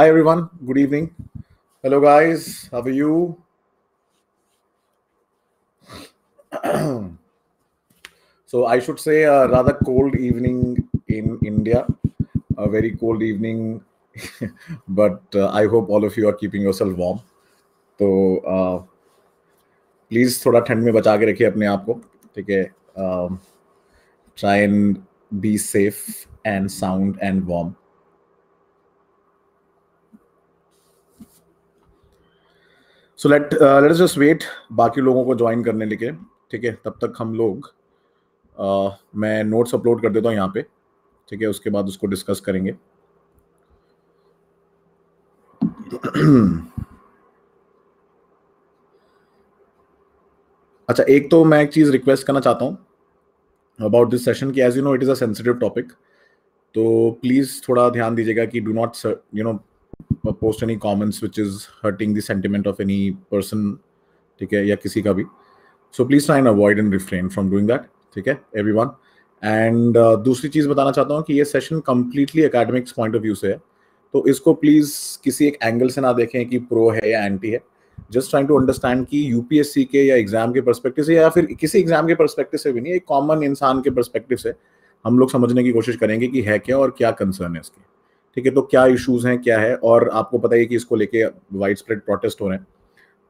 Hi, everyone. Good evening. Hello, guys. How are you? so, I should say a rather cold evening in India, a very cold evening, but uh, I hope all of you are keeping yourself warm. So, please uh, थोड़ा ठंड में बचा के रखिए अपने आप को ठीक है try and be safe and sound and warm so let let just wait बाकी लोगों को ज्वाइन करने लिखे ठीक है तब तक हम लोग uh, मैं नोट्स अपलोड कर देता हूँ यहाँ पे ठीक है उसके बाद उसको डिस्कस करेंगे अच्छा एक तो मैं एक चीज़ रिक्वेस्ट करना चाहता हूँ अबाउट दिस सेशन की as you know it is a sensitive topic तो प्लीज़ थोड़ा ध्यान दीजिएगा कि do not you know post any comments which is hurting the sentiment of any person ठीक है या किसी का भी so please try and avoid and refrain from doing that ठीक है एवरी वन एंड दूसरी चीज़ बताना चाहता हूँ कि ये session completely academics point of view से है तो इसको प्लीज़ किसी एक एंगल से ना देखें कि प्रो है या एंटी है जस्ट ट्राइंग टू अंडरस्टैंड कि यूपीएससी के या एग्जाम के परस्पेक्टिव से या फिर किसी एग्जाम के परस्पेक्टिव से भी नहीं एक कॉमन इंसान के परस्पेक्टिव से हम लोग समझने की कोशिश करेंगे कि है क्या और क्या कंसर्न है इसके ठीक है तो क्या इश्यूज हैं क्या है और आपको पता ही कि इसको लेके वाइड स्प्रेड प्रोटेस्ट हो रहे हैं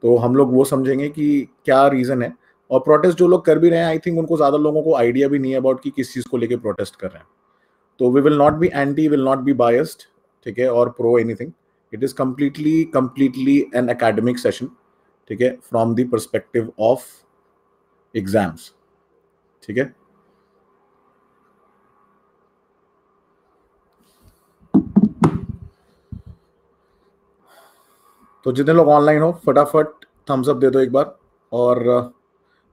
तो हम लोग वो समझेंगे कि क्या रीज़न है और प्रोटेस्ट जो लोग कर भी रहे हैं आई थिंक उनको ज़्यादा लोगों को आइडिया भी नहीं है अबाउट कि किस चीज़ को लेके प्रोटेस्ट कर रहे हैं तो we will not be anti will not be biased ठीक है और pro anything it is completely completely an academic session ठीक है from the perspective of exams ठीक है तो जितने लोग ऑनलाइन हो फटाफट थम्स अप दे दो एक बार और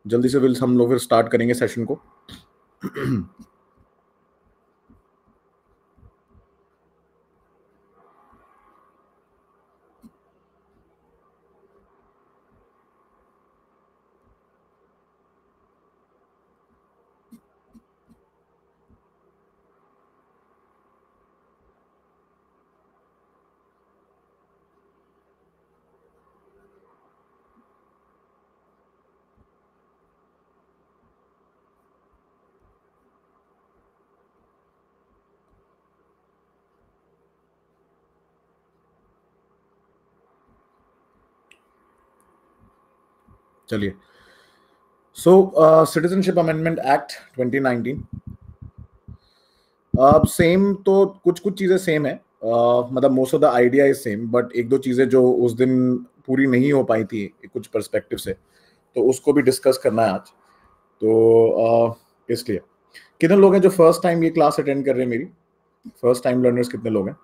जल्दी से विल्स हम लोग फिर स्टार्ट करेंगे सेशन को चलिए सो सिटीजनशिप अमेंडमेंट एक्ट 2019 अब सेम तो कुछ कुछ चीज़ें सेम है uh, मतलब most of the idea is same but एक दो चीज़ें जो उस दिन पूरी नहीं हो पाई थी कुछ पर्सपेक्टिव से तो उसको भी डिस्कस करना है आज तो uh, इसलिए कितने लोग हैं जो फर्स्ट टाइम ये क्लास अटेंड कर रहे हैं मेरी फर्स्ट टाइम लर्नर्स कितने लोग हैं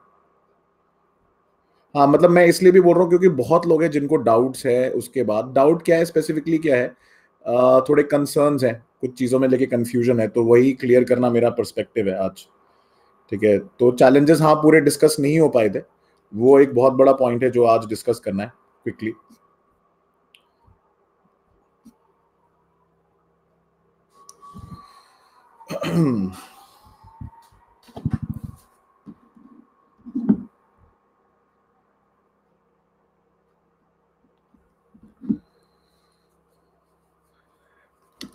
हाँ मतलब मैं इसलिए भी बोल रहा हूँ क्योंकि बहुत लोग हैं जिनको डाउट्स है उसके बाद डाउट क्या है स्पेसिफिकली क्या है थोड़े कंसर्न हैं कुछ चीज़ों में लेके कंफ्यूजन है तो वही क्लियर करना मेरा परस्पेक्टिव है आज ठीक है तो चैलेंजेस हाँ पूरे डिस्कस नहीं हो पाए थे वो एक बहुत बड़ा पॉइंट है जो आज डिस्कस करना है quickly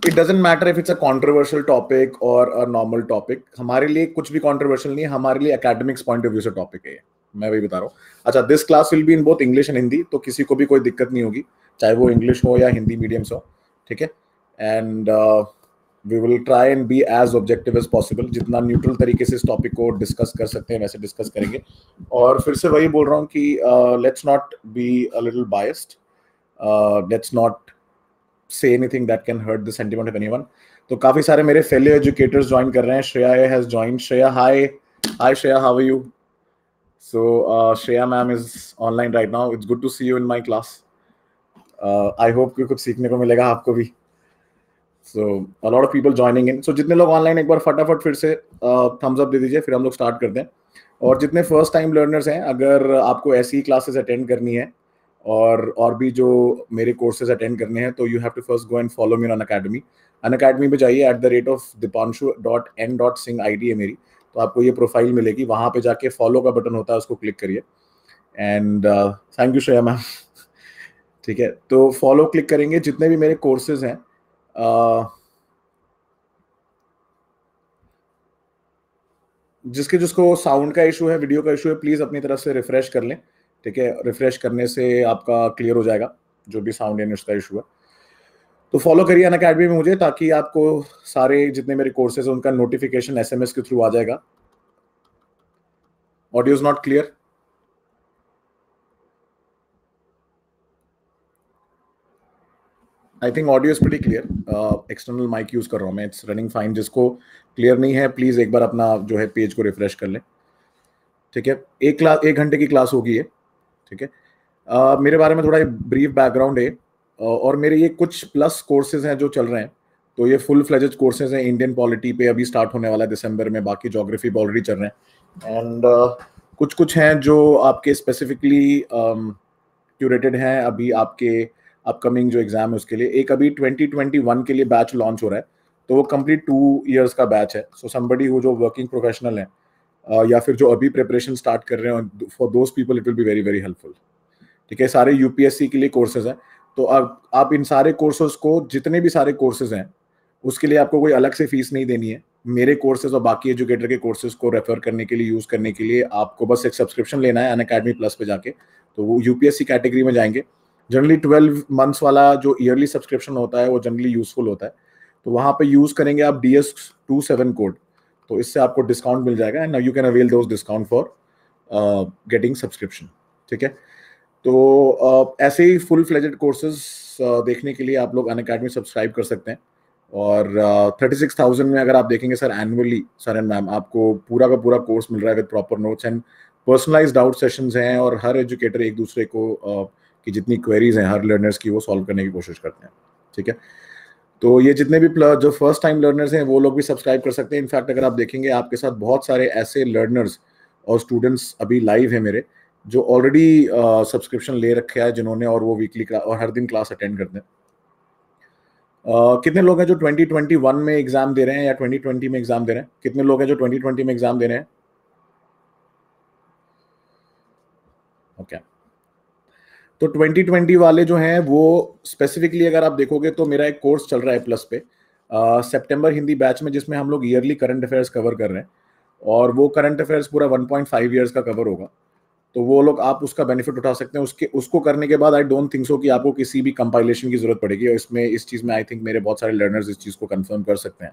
it doesn't matter if it's a controversial topic और अ नॉर्मल टॉपिक हमारे लिए कुछ भी कॉन्ट्रोवर्शियल नहीं है हमारे लिए अकेडमिक्स पॉइंट ऑफ व्यू से टॉपिक है मैं वही बता रहा हूँ अच्छा this class will be in both English and Hindi तो किसी को भी कोई दिक्कत नहीं होगी चाहे वो इंग्लिश हो या हिंदी मीडियम से हो ठीक है and we will try and be as objective as possible जितना न्यूट्रल तरीके से इस टॉपिक को डिस्कस कर सकते हैं वैसे डिस्कस करेंगे और फिर से वही बोल रहा हूँ कि let's not be a little biased let's not say anything that can hurt the sentiment of anyone. तो काफी सारे मेरे फेलो एजुकेटर्स ज्वाइन कर रहे हैं Shreya has join Shreya hi hi Shreya how are you so Shreya ma'am is online right now it's good to see you in my class I hope कि कुछ सीखने को मिलेगा आपको भी so a lot of people joining in so जितने लोग online एक बार फटाफट फिर से थम्स uh, अप दे दीजिए फिर हम लोग स्टार्ट करते हैं और जितने फर्स्ट टाइम लर्नर्स हैं अगर आपको ऐसी क्लासेस अटेंड करनी है और और भी जो मेरे कोर्सेज अटेंड करने हैं तो you have to first go and follow me on academy Unacademy में जाइए at the rate of Deepanshu dot N dot Singh I D है मेरी तो आपको ये प्रोफाइल मिलेगी वहाँ पे जाके फॉलो का बटन होता है उसको क्लिक करिए and thank you Shreya ma'am ठीक है तो फॉलो क्लिक करेंगे जितने भी मेरे कोर्सेज हैं uh, जिसके जिसको साउंड का इशू है वीडियो का इशू है प्लीज़ अपनी तरफ से रिफ्रेश कर लें ठीक है रिफ्रेश करने से आपका क्लियर हो जाएगा जो भी साउंड एंड उसका इशू है तो फॉलो करिए अन अकेडमी में मुझे ताकि आपको सारे जितने मेरे कोर्सेज हैं उनका नोटिफिकेशन एसएमएस के थ्रू आ जाएगा audio is not clear I think audio is pretty clear external mic use कर रहा हूँ मैं इट्स रनिंग फाइन जिसको क्लियर नहीं है प्लीज एक बार अपना जो है पेज को रिफ्रेश कर लें ठीक है एक क्लास एक घंटे की क्लास होगी है ठीक है uh, मेरे बारे में थोड़ा ब्रीफ बैकग्राउंड है uh, और मेरे ये कुछ प्लस कोर्सेज हैं जो चल रहे हैं तो ये फुल फ्लेजेड कोर्सेज हैं इंडियन पॉलिटी पे अभी स्टार्ट होने वाला है दिसंबर में बाकी जोग्राफी पे ऑलरेडी चल रहे हैं एंड uh, कुछ कुछ हैं जो आपके स्पेसिफिकली क्यूरेटेड um, हैं अभी आपके अपकमिंग जो एग्ज़ाम है उसके लिए एक अभी 2021 के लिए बैच लॉन्च हो रहा है तो वो कंप्लीट टू ईयर्स का बैच है सो समबडी हु जो वर्किंग प्रोफेशनल हैं या फिर जो अभी प्रिपरेशन स्टार्ट कर रहे हैं for those people it will be very very helpful ठीक है सारे यूपीएससी के लिए कोर्सेज हैं तो अब आप इन सारे कोर्सेज को जितने भी सारे कोर्सेज हैं उसके लिए आपको कोई अलग से फीस नहीं देनी है मेरे कोर्सेज और बाकी एजुकेटर के कोर्सेज को रेफर करने के लिए यूज करने के लिए आपको बस एक सब्सक्रिप्शन लेना है अन अकेडमी प्लस पे जाके तो वो यूपीएससी कैटेगरी में जाएंगे जनरली ट्वेल्व मंथ्स वाला जो ईयरली सब्सक्रिप्शन होता है वो जनरली यूजफुल होता है तो वहाँ पे यूज करेंगे आप D S two seven code तो इससे आपको डिस्काउंट मिल जाएगा and you can avail those discount for getting subscription ठीक है तो uh, ऐसे ही फुल फ्लेजेड कोर्सेज देखने के लिए आप लोग अन अकेडमी सब्सक्राइब कर सकते हैं और थर्टी सिक्स थाउजेंड में अगर आप देखेंगे sir annually sir and ma'am आपको पूरा का पूरा कोर्स मिल रहा है with proper notes and personalize doubt sessions हैं और हर एजुकेटर एक दूसरे को uh, की जितनी क्वेरीज हैं हर लर्नर्स की वो सॉल्व करने की कोशिश करते हैं ठीक है तो ये जितने भी जो फर्स्ट टाइम लर्नर्स हैं वो लोग भी सब्सक्राइब कर सकते हैं इनफैक्ट अगर आप देखेंगे आपके साथ बहुत सारे ऐसे लर्नर्स और स्टूडेंट्स अभी लाइव है मेरे जो ऑलरेडी सब्सक्रिप्शन ले रखे है जिन्होंने और वो वीकली और हर दिन क्लास अटेंड करते हैं uh, कितने लोग हैं जो 2021 में एग्जाम दे रहे हैं या 2020 में एग्जाम दे रहे हैं कितने लोग हैं जो 2020 में एग्जाम दे रहे हैं ओके okay. तो 2020 वाले जो हैं वो स्पेसिफिकली अगर आप देखोगे तो मेरा एक कोर्स चल रहा है प्लस पे सितंबर हिंदी बैच में जिसमें हम लोग ईयरली करंट अफेयर्स कवर कर रहे हैं और वो करंट अफेयर्स पूरा 1.5 ईयर्स का कवर होगा तो वो लोग आप उसका बेनिफिट उठा सकते हैं उसके उसको करने के बाद आई डोंट थिंक सो कि आपको किसी भी कंपाइलेशन की जरूरत पड़ेगी और इसमें इस चीज़ में आई थिंक मेरे बहुत सारे लर्नर्स इस चीज़ को कन्फर्म कर सकते हैं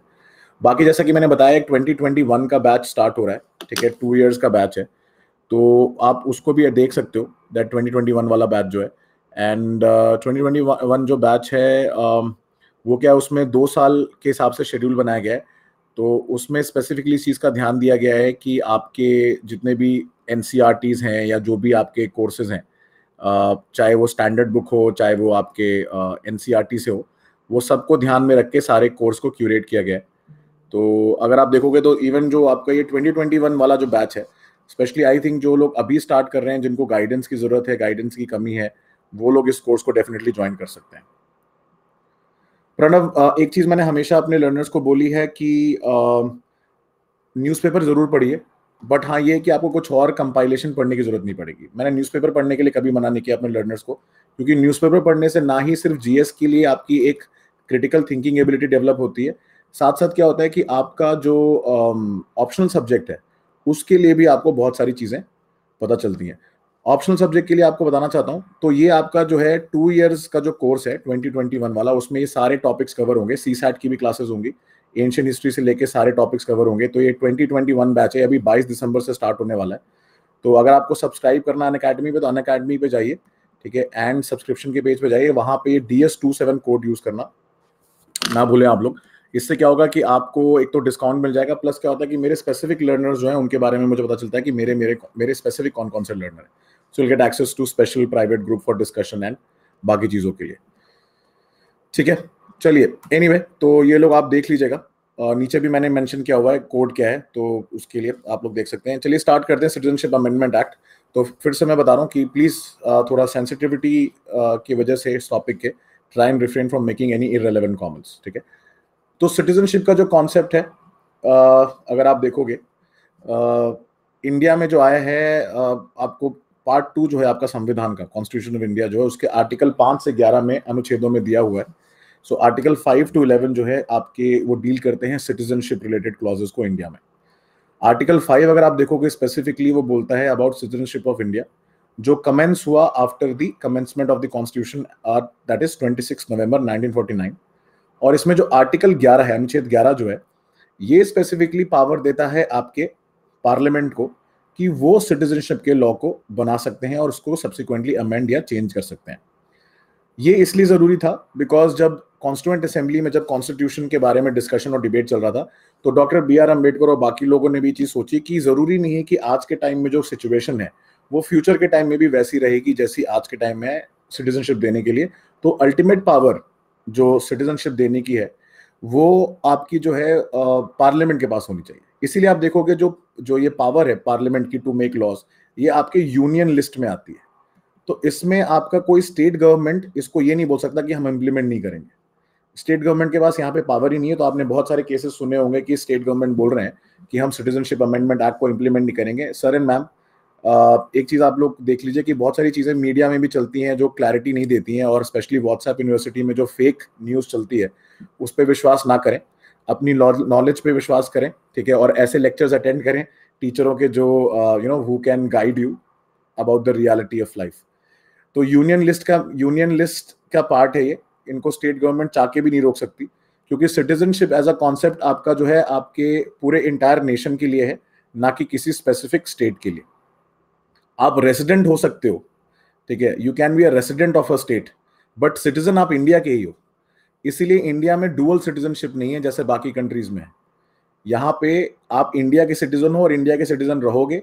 बाकी जैसा कि मैंने बताया एक ट्वेंटी का बैच स्टार्ट हो रहा है ठीक है टू ईयर्स का बैच है तो आप उसको भी देख सकते हो दैट 2021 वाला बैच जो है एंड ट्वेंटी ट्वेंटी वन जो बैच है uh, वो क्या उसमें दो साल के हिसाब से शेड्यूल बनाया गया है तो उसमें स्पेसिफिकली इस चीज़ का ध्यान दिया गया है कि आपके जितने भी एन e हैं या जो भी आपके कोर्सेज हैं uh, चाहे वो स्टैंडर्ड बुक हो चाहे वो आपके एन uh, e से हो वो सबको ध्यान में रख के सारे कोर्स को क्यूरेट किया गया है तो अगर आप देखोगे तो इवन जो आपका ये 2021 वाला जो बैच है स्पेशली आई थिंक जो लोग अभी स्टार्ट कर रहे हैं जिनको गाइडेंस की जरूरत है गाइडेंस की कमी है वो लोग इस कोर्स को डेफिनेटली ज्वाइन कर सकते हैं प्रणव एक चीज मैंने हमेशा अपने लर्नर्स को बोली है कि न्यूज़पेपर जरूर पढ़िए बट हाँ ये कि आपको कुछ और कंपाइलेशन पढ़ने की जरूरत नहीं पड़ेगी मैंने न्यूज़पेपर पढ़ने के लिए कभी मना नहीं किया अपने लर्नर्स को क्योंकि न्यूज़पेपर पढ़ने से ना ही सिर्फ जीएस के लिए आपकी एक क्रिटिकल थिंकिंग एबिलिटी डेवलप होती है साथ साथ क्या होता है कि आपका जो ऑप्शनल सब्जेक्ट है उसके लिए भी आपको बहुत सारी चीज़ें पता चलती हैं ऑप्शनल सब्जेक्ट के लिए आपको बताना चाहता हूँ तो ये आपका जो है टू ईयर्स का जो कोर्स है 2021 वाला उसमें ये सारे टॉपिक्स कवर होंगे सी सैट की भी क्लासेस होंगी एंशियन हिस्ट्री से लेके सारे टॉपिक्स कवर होंगे तो ये 2021 बैच है अभी 22 दिसंबर से स्टार्ट होने वाला है तो अगर आपको सब्सक्राइब करना अन अकेडमी पे तो अन अकेडमी पे जाइए ठीक है एंड सब्सक्रिप्शन के पेज पे जाइए वहाँ पर D S two seven code use करना ना भूलें आप लोग इससे क्या होगा कि आपको एक तो डिस्काउंट मिल जाएगा प्लस क्या होता है कि मेरे स्पेसिफिक लर्नर्स जो हैं उनके बारे में मुझे पता चलता है कि मेरे मेरे मेरे स्पेसिफिक कौन कौन से लर्नर हैं so will get access to special private group for discussion and बाकी चीज़ों के लिए ठीक है चलिए एनी anyway, तो ये लोग आप देख लीजिएगा नीचे भी मैंने मेंशन किया हुआ है कोड क्या है तो उसके लिए आप लोग देख सकते हैं चलिए स्टार्ट करते हैं सिटीजनशिप अमेंडमेंट एक्ट तो फिर से मैं बता रहा हूँ कि प्लीज़ थोड़ा सेंसिटिविटी की वजह से इस टॉपिक के try and refrain from making any irrelevant comments ठीक है तो सिटीजनशिप का जो कॉन्सेप्ट है अगर आप देखोगे इंडिया में जो आया है आपको पार्ट टू जो है आपका संविधान का कॉन्स्टिट्यूशन ऑफ इंडिया जो है उसके आर्टिकल पाँच से ग्यारह में अनुच्छेदों में दिया हुआ है so article five to eleven जो है आपके वो डील करते हैं सिटीजनशिप रिलेटेड क्लॉजेस को इंडिया में आर्टिकल फाइव अगर आप देखोगे स्पेसिफिकली वो बोलता है अबाउट सिटीजनशिप ऑफ इंडिया जो कमेंस हुआ after the commencement of the constitution that is six November nine और इसमें जो आर्टिकल 11 है अनुच्छेद 11 जो है ये स्पेसिफिकली पावर देता है आपके पार्लियामेंट को कि वो सिटीजनशिप के लॉ को बना सकते हैं और उसको सब्सिक्वेंटली अमेंड या चेंज कर सकते हैं ये इसलिए ज़रूरी था बिकॉज जब कॉन्स्टिट्यूंट असेंबली में जब कॉन्स्टिट्यूशन के बारे में डिस्कशन और डिबेट चल रहा था तो डॉक्टर बी आर अम्बेडकर और बाकी लोगों ने भी चीज़ सोची कि ज़रूरी नहीं है कि आज के टाइम में जो सिचुएशन है वो फ्यूचर के टाइम में भी वैसी रहेगी जैसी आज के टाइम में सिटीजनशिप देने के लिए तो अल्टीमेट पावर जो सिटीजनशिप देने की है वो आपकी जो है पार्लियामेंट के पास होनी चाहिए इसीलिए आप देखोगे जो जो ये पावर है पार्लियामेंट की टू मेक लॉज ये आपके यूनियन लिस्ट में आती है तो इसमें आपका कोई स्टेट गवर्नमेंट इसको ये नहीं बोल सकता कि हम इम्प्लीमेंट नहीं करेंगे स्टेट गवर्नमेंट के पास यहाँ पे पावर ही नहीं है तो आपने बहुत सारे केसेस सुने होंगे कि स्टेट गवर्नमेंट बोल रहे हैं कि हम सिटीजनशिप अमेंडमेंट एक्ट को इम्प्लीमेंट नहीं करेंगे सर एंड मैम एक चीज़ आप लोग देख लीजिए कि बहुत सारी चीज़ें मीडिया में भी चलती हैं जो क्लैरिटी नहीं देती हैं और स्पेशली व्हाट्सएप यूनिवर्सिटी में जो फेक न्यूज़ चलती है उस पर विश्वास ना करें अपनी नॉलेज पे विश्वास करें ठीक है और ऐसे लेक्चर्स अटेंड करें टीचरों के जो you know who can guide you about the reality of life तो यूनियन लिस्ट का यूनियन लिस्ट का पार्ट है ये इनको स्टेट गवर्नमेंट चाह के भी नहीं रोक सकती क्योंकि सिटीजनशिप एज अ कॉन्सेप्ट आपका जो है आपके पूरे इंटायर नेशन के लिए है ना कि किसी स्पेसिफिक स्टेट के लिए आप रेसिडेंट हो सकते हो ठीक है you can be a resident of a state but citizen आप इंडिया के ही हो इसीलिए इंडिया में डुअल सिटीजनशिप नहीं है जैसे बाकी कंट्रीज में है यहाँ पे आप इंडिया के सिटीजन हो और इंडिया के सिटीजन रहोगे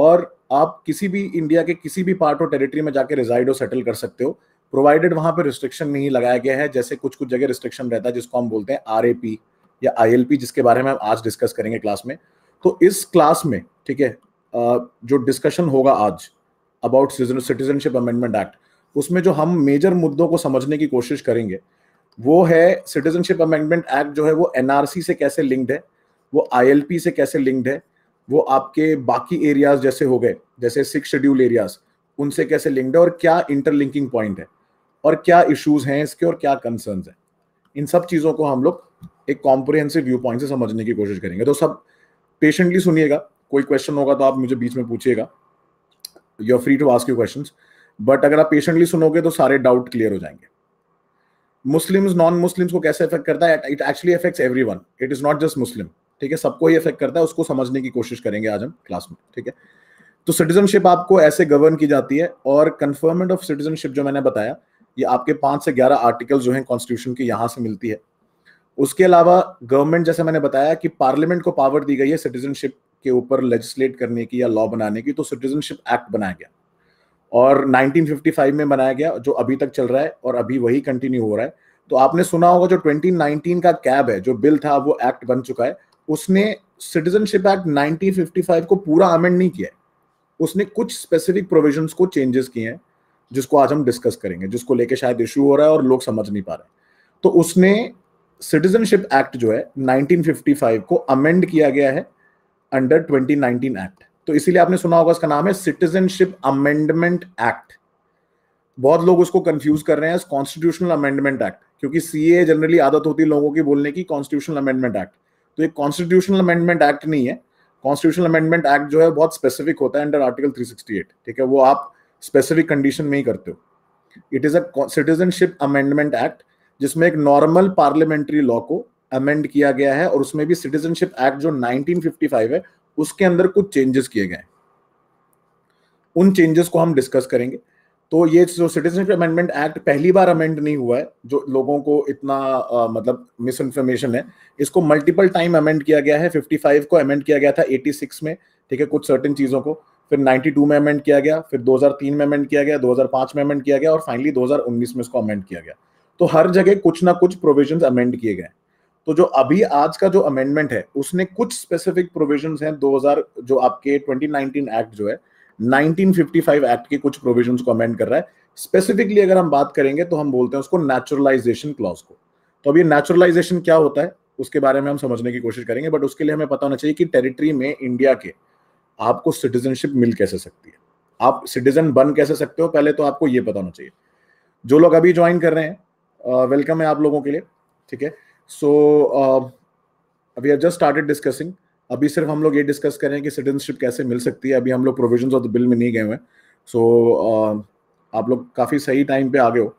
और आप किसी भी इंडिया के किसी भी पार्ट और टेरिटरी में जाके रिजाइड और सेटल कर सकते हो प्रोवाइडेड वहां पर रिस्ट्रिक्शन नहीं लगाया गया है जैसे कुछ कुछ जगह रिस्ट्रिक्शन रहता है जिसको हम बोलते हैं आर या आई जिसके बारे में हम आज डिस्कस करेंगे क्लास में तो इस क्लास में ठीक है जो डिस्कशन होगा आज अबाउट सिटीजनशिप अमेंडमेंट एक्ट उसमें जो हम मेजर मुद्दों को समझने की कोशिश करेंगे वो है सिटीजनशिप अमेंडमेंट एक्ट जो है वो एनआरसी से कैसे लिंक्ड है वो आईएलपी से कैसे लिंक्ड है वो आपके बाकी एरियाज जैसे हो गए जैसे सिक्स शेड्यूल एरियाज उनसे कैसे लिंक्ड है और क्या इंटरलिंकिंग पॉइंट है और क्या इश्यूज हैं इसके और क्या कंसर्न हैं इन सब चीज़ों को हम लोग एक कॉम्प्रिहेंसिव व्यू पॉइंट से समझने की कोशिश करेंगे तो सब पेशेंटली सुनिएगा कोई क्वेश्चन होगा तो आप मुझे बीच में पूछिएगा you are free to ask you question but अगर आप पेशेंटली सुनोगे तो सारे डाउट क्लियर हो जाएंगे मुस्लिम्स नॉन मुस्लिम्स को कैसे इफेक्ट करता है it actually affects everyone it is not just Muslim ठीक है सबको ही अफेक्ट करता है उसको समझने की कोशिश करेंगे आज हम क्लास में ठीक है तो सिटीजनशिप आपको ऐसे गवर्न की जाती है और कन्फर्मेंट ऑफ सिटीजनशिप जो मैंने बताया ये आपके पांच से ग्यारह आर्टिकल जो है कॉन्स्टिट्यूशन की यहां से मिलती है उसके अलावा गवर्नमेंट जैसे मैंने बताया कि पार्लियामेंट को पावर दी गई है सिटीजनशिप के ऊपर लेजिस्लेट करने की या लॉ बनाने की तो सिटीजनशिप एक्ट बनाया गया और 1955 में बनाया गया जो अभी तक चल रहा है और अभी वही कंटिन्यू हो रहा है तो आपने सुना होगा जो 2019 का कैब है जो बिल था वो एक्ट बन चुका है उसने सिटीजनशिप एक्ट 1955 को पूरा अमेंड नहीं किया है उसने कुछ स्पेसिफिक प्रोविजन को चेंजेस किए हैं जिसको आज हम डिस्कस करेंगे जिसको लेके शायद इशू हो रहा है और लोग समझ नहीं पा रहे तो उसने सिटीजनशिप एक्ट जो है 1955 को अमेंड किया गया है अंडर 2019 एक्ट तो इसीलिए आपने सुना होगा इसका नाम है सिटीजनशिप अमेंडमेंट एक्ट बहुत लोग उसको कंफ्यूज कर रहे हैं कॉन्स्टिट्यूशनल अमेंडमेंट एक्ट क्योंकि सी ए जनरली आदत होती है लोगों की बोलने की कॉन्स्टिट्यूशनल अमेंडमेंट एक्ट तो ये कॉन्स्टिट्यूशनल अमेंडमेंट एक्ट नहीं है कॉन्स्टिट्यूशनल अमेंडमेंट एक्ट जो है बहुत स्पेसिफिक होता है अंडर आर्टिकल 368 ठीक है वो आप स्पेसिफिक कंडीशन में ही करते हो it is a citizenship amendment act जिसमें एक नॉर्मल पार्लियामेंट्री लॉ को अमेंड किया गया है और उसमें भी सिटीजनशिप एक्ट जो 1955 है उसके अंदर कुछ चेंजेस किए गए उन चेंजेस को हम डिस्कस करेंगे तो ये जो सिटीजनशिप अमेंडमेंट एक्ट पहली बार अमेंड नहीं हुआ है जो लोगों को इतना आ, मतलब मिस इन्फॉर्मेशन है इसको मल्टीपल टाइम अमेंड किया गया है 55 को अमेंड किया गया था 86 में ठीक है कुछ सर्टेन चीज़ों को फिर 92 में अमेंड किया गया फिर 2003 में अमेंड किया गया 2005 में अमेंड किया गया और फाइनली 2019 में इसको अमेंड किया गया तो हर जगह कुछ ना कुछ प्रोविजन अमेंड किए गए तो जो अभी आज का जो अमेंडमेंट है उसने कुछ स्पेसिफिक प्रोविजन हैं 2000 जो आपके 2019 एक्ट जो है 1955 एक्ट के कुछ प्रोविजन को अमेंड कर रहा है स्पेसिफिकली अगर हम बात करेंगे तो हम बोलते हैं उसको नेचुरलाइजेशन क्लॉज को तो अब ये नेचुरलाइजेशन क्या होता है उसके बारे में हम समझने की कोशिश करेंगे बट उसके लिए हमें पता होना चाहिए कि टेरिटरी में इंडिया के आपको सिटीजनशिप मिल कैसे सकती है आप सिटीजन बन कैसे सकते हो पहले तो आपको ये पता होना चाहिए जो लोग अभी ज्वाइन कर रहे हैं वेलकम है आप लोगों के लिए ठीक है so we just started discussing अभी सिर्फ हम लोग ये डिस्कस करें कि सिटीजनशिप कैसे मिल सकती है अभी हम लोग प्रोविजन ऑफ द बिल में नहीं गए हुए हैं सो uh, आप लोग काफ़ी सही टाइम पे आ गए हो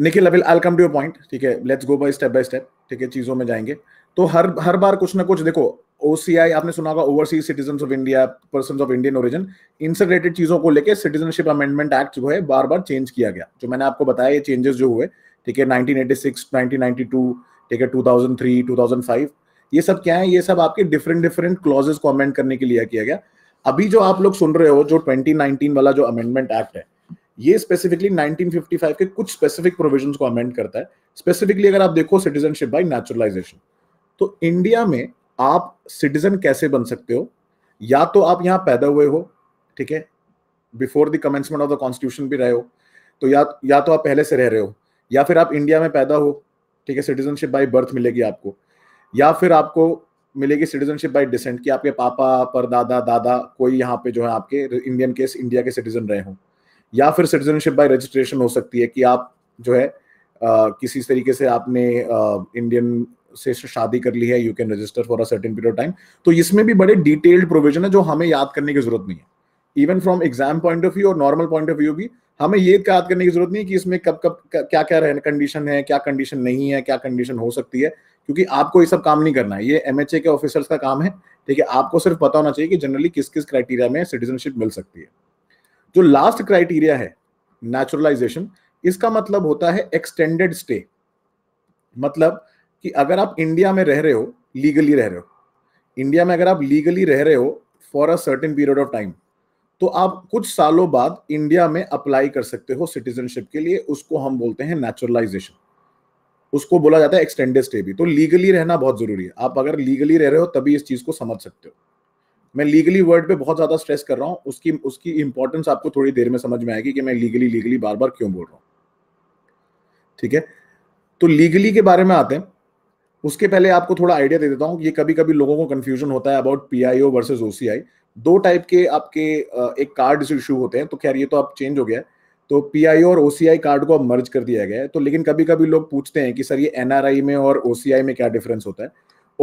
निखिल अबिल I come to your point ठीक है let's go by step by step ठीक है चीज़ों में जाएंगे तो हर हर बार कुछ ना कुछ देखो ओसीआई आपने सुना होगा overseas citizen of India person of Indian origin इनसे रिलेटेड चीजों को लेकर सिटीजनशिप अमेंडमेंट एक्ट जो है बार बार चेंज किया गया जो मैंने आपको बताया ये चेंजेस जो हुए ठीक है 1986 ठीक है 2003 2005 ये सब क्या है ये सब आपके डिफरेंट डिफरेंट क्लॉजेस को अमेंड करने के लिए किया गया अभी जो आप लोग सुन रहे हो जो 2019 वाला जो अमेंडमेंट एक्ट है ये स्पेसिफिकली 1955 के कुछ स्पेसिफिक प्रोविजंस को अमेंड करता है स्पेसिफिकली अगर आप देखो सिटीजनशिप बाय नेचुरलाइजेशन तो इंडिया में आप सिटीजन कैसे बन सकते हो या तो आप यहाँ पैदा हुए हो ठीक है before the commencement of the constitution भी रहे हो तो या या तो आप पहले से रह रहे हो या फिर आप इंडिया में पैदा हो ठीक है सिटीजनशिप बाई बर्थ मिलेगी आपको या फिर आपको मिलेगी सिटीजनशिप बाई डिसेंट कि आपके पापा परदादा दादा कोई यहाँ पे जो है आपके इंडियन केस इंडिया के सिटीजन रहे हों या फिर सिटीजनशिप बाई रजिस्ट्रेशन हो सकती है कि आप जो है आ, किसी तरीके से आपने आ, इंडियन से शादी कर ली है you can register for a certain period time तो इसमें भी बड़े डिटेल्ड प्रोविजन है जो हमें याद करने की जरूरत नहीं है even from exam point of view और नॉर्मल पॉइंट ऑफ व्यू भी हमें ये याद करने की जरूरत नहीं कि इसमें कब कब क्या क्या रहने कंडीशन है क्या कंडीशन नहीं है क्या कंडीशन हो सकती है क्योंकि आपको ये सब काम नहीं करना है ये एम के ऑफिसर्स का काम है ठीक है आपको सिर्फ पता होना चाहिए कि जनरली किस किस क्राइटेरिया में सिटीजनशिप मिल सकती है जो लास्ट क्राइटेरिया है नेचुरलाइजेशन इसका मतलब होता है एक्सटेंडेड स्टे मतलब कि अगर आप इंडिया में रह रहे हो लीगली रह रहे हो इंडिया में अगर आप लीगली रह रहे हो for a certain period of time तो आप कुछ सालों बाद इंडिया में अप्लाई कर सकते हो सिटीजनशिप के लिए उसको हम बोलते हैं नेचुरलाइजेशन उसको बोला जाता है एक्सटेंडेड स्टे भी तो लीगली रहना बहुत जरूरी है आप अगर लीगली रह रहे हो तभी इस चीज को समझ सकते हो मैं लीगली वर्ड पे बहुत ज्यादा स्ट्रेस कर रहा हूँ उसकी उसकी इंपॉर्टेंस आपको थोड़ी देर में समझ में आएगी कि मैं लीगली लीगली बार बार क्यों बोल रहा हूँ ठीक है तो लीगली के बारे में आते हैं उसके पहले आपको थोड़ा आइडिया दे देता हूँ ये कभी कभी लोगों को कन्फ्यूजन होता है about P I O versus O C I दो टाइप के आपके एक कार्ड इशू होते हैं तो खैर ये तो अब चेंज हो गया है तो पी आई ओ और ओ सी आई कार्ड को अब मर्ज कर दिया गया है तो लेकिन कभी कभी लोग पूछते हैं कि सर ये एन आर आई में और ओ सी आई में क्या डिफरेंस होता है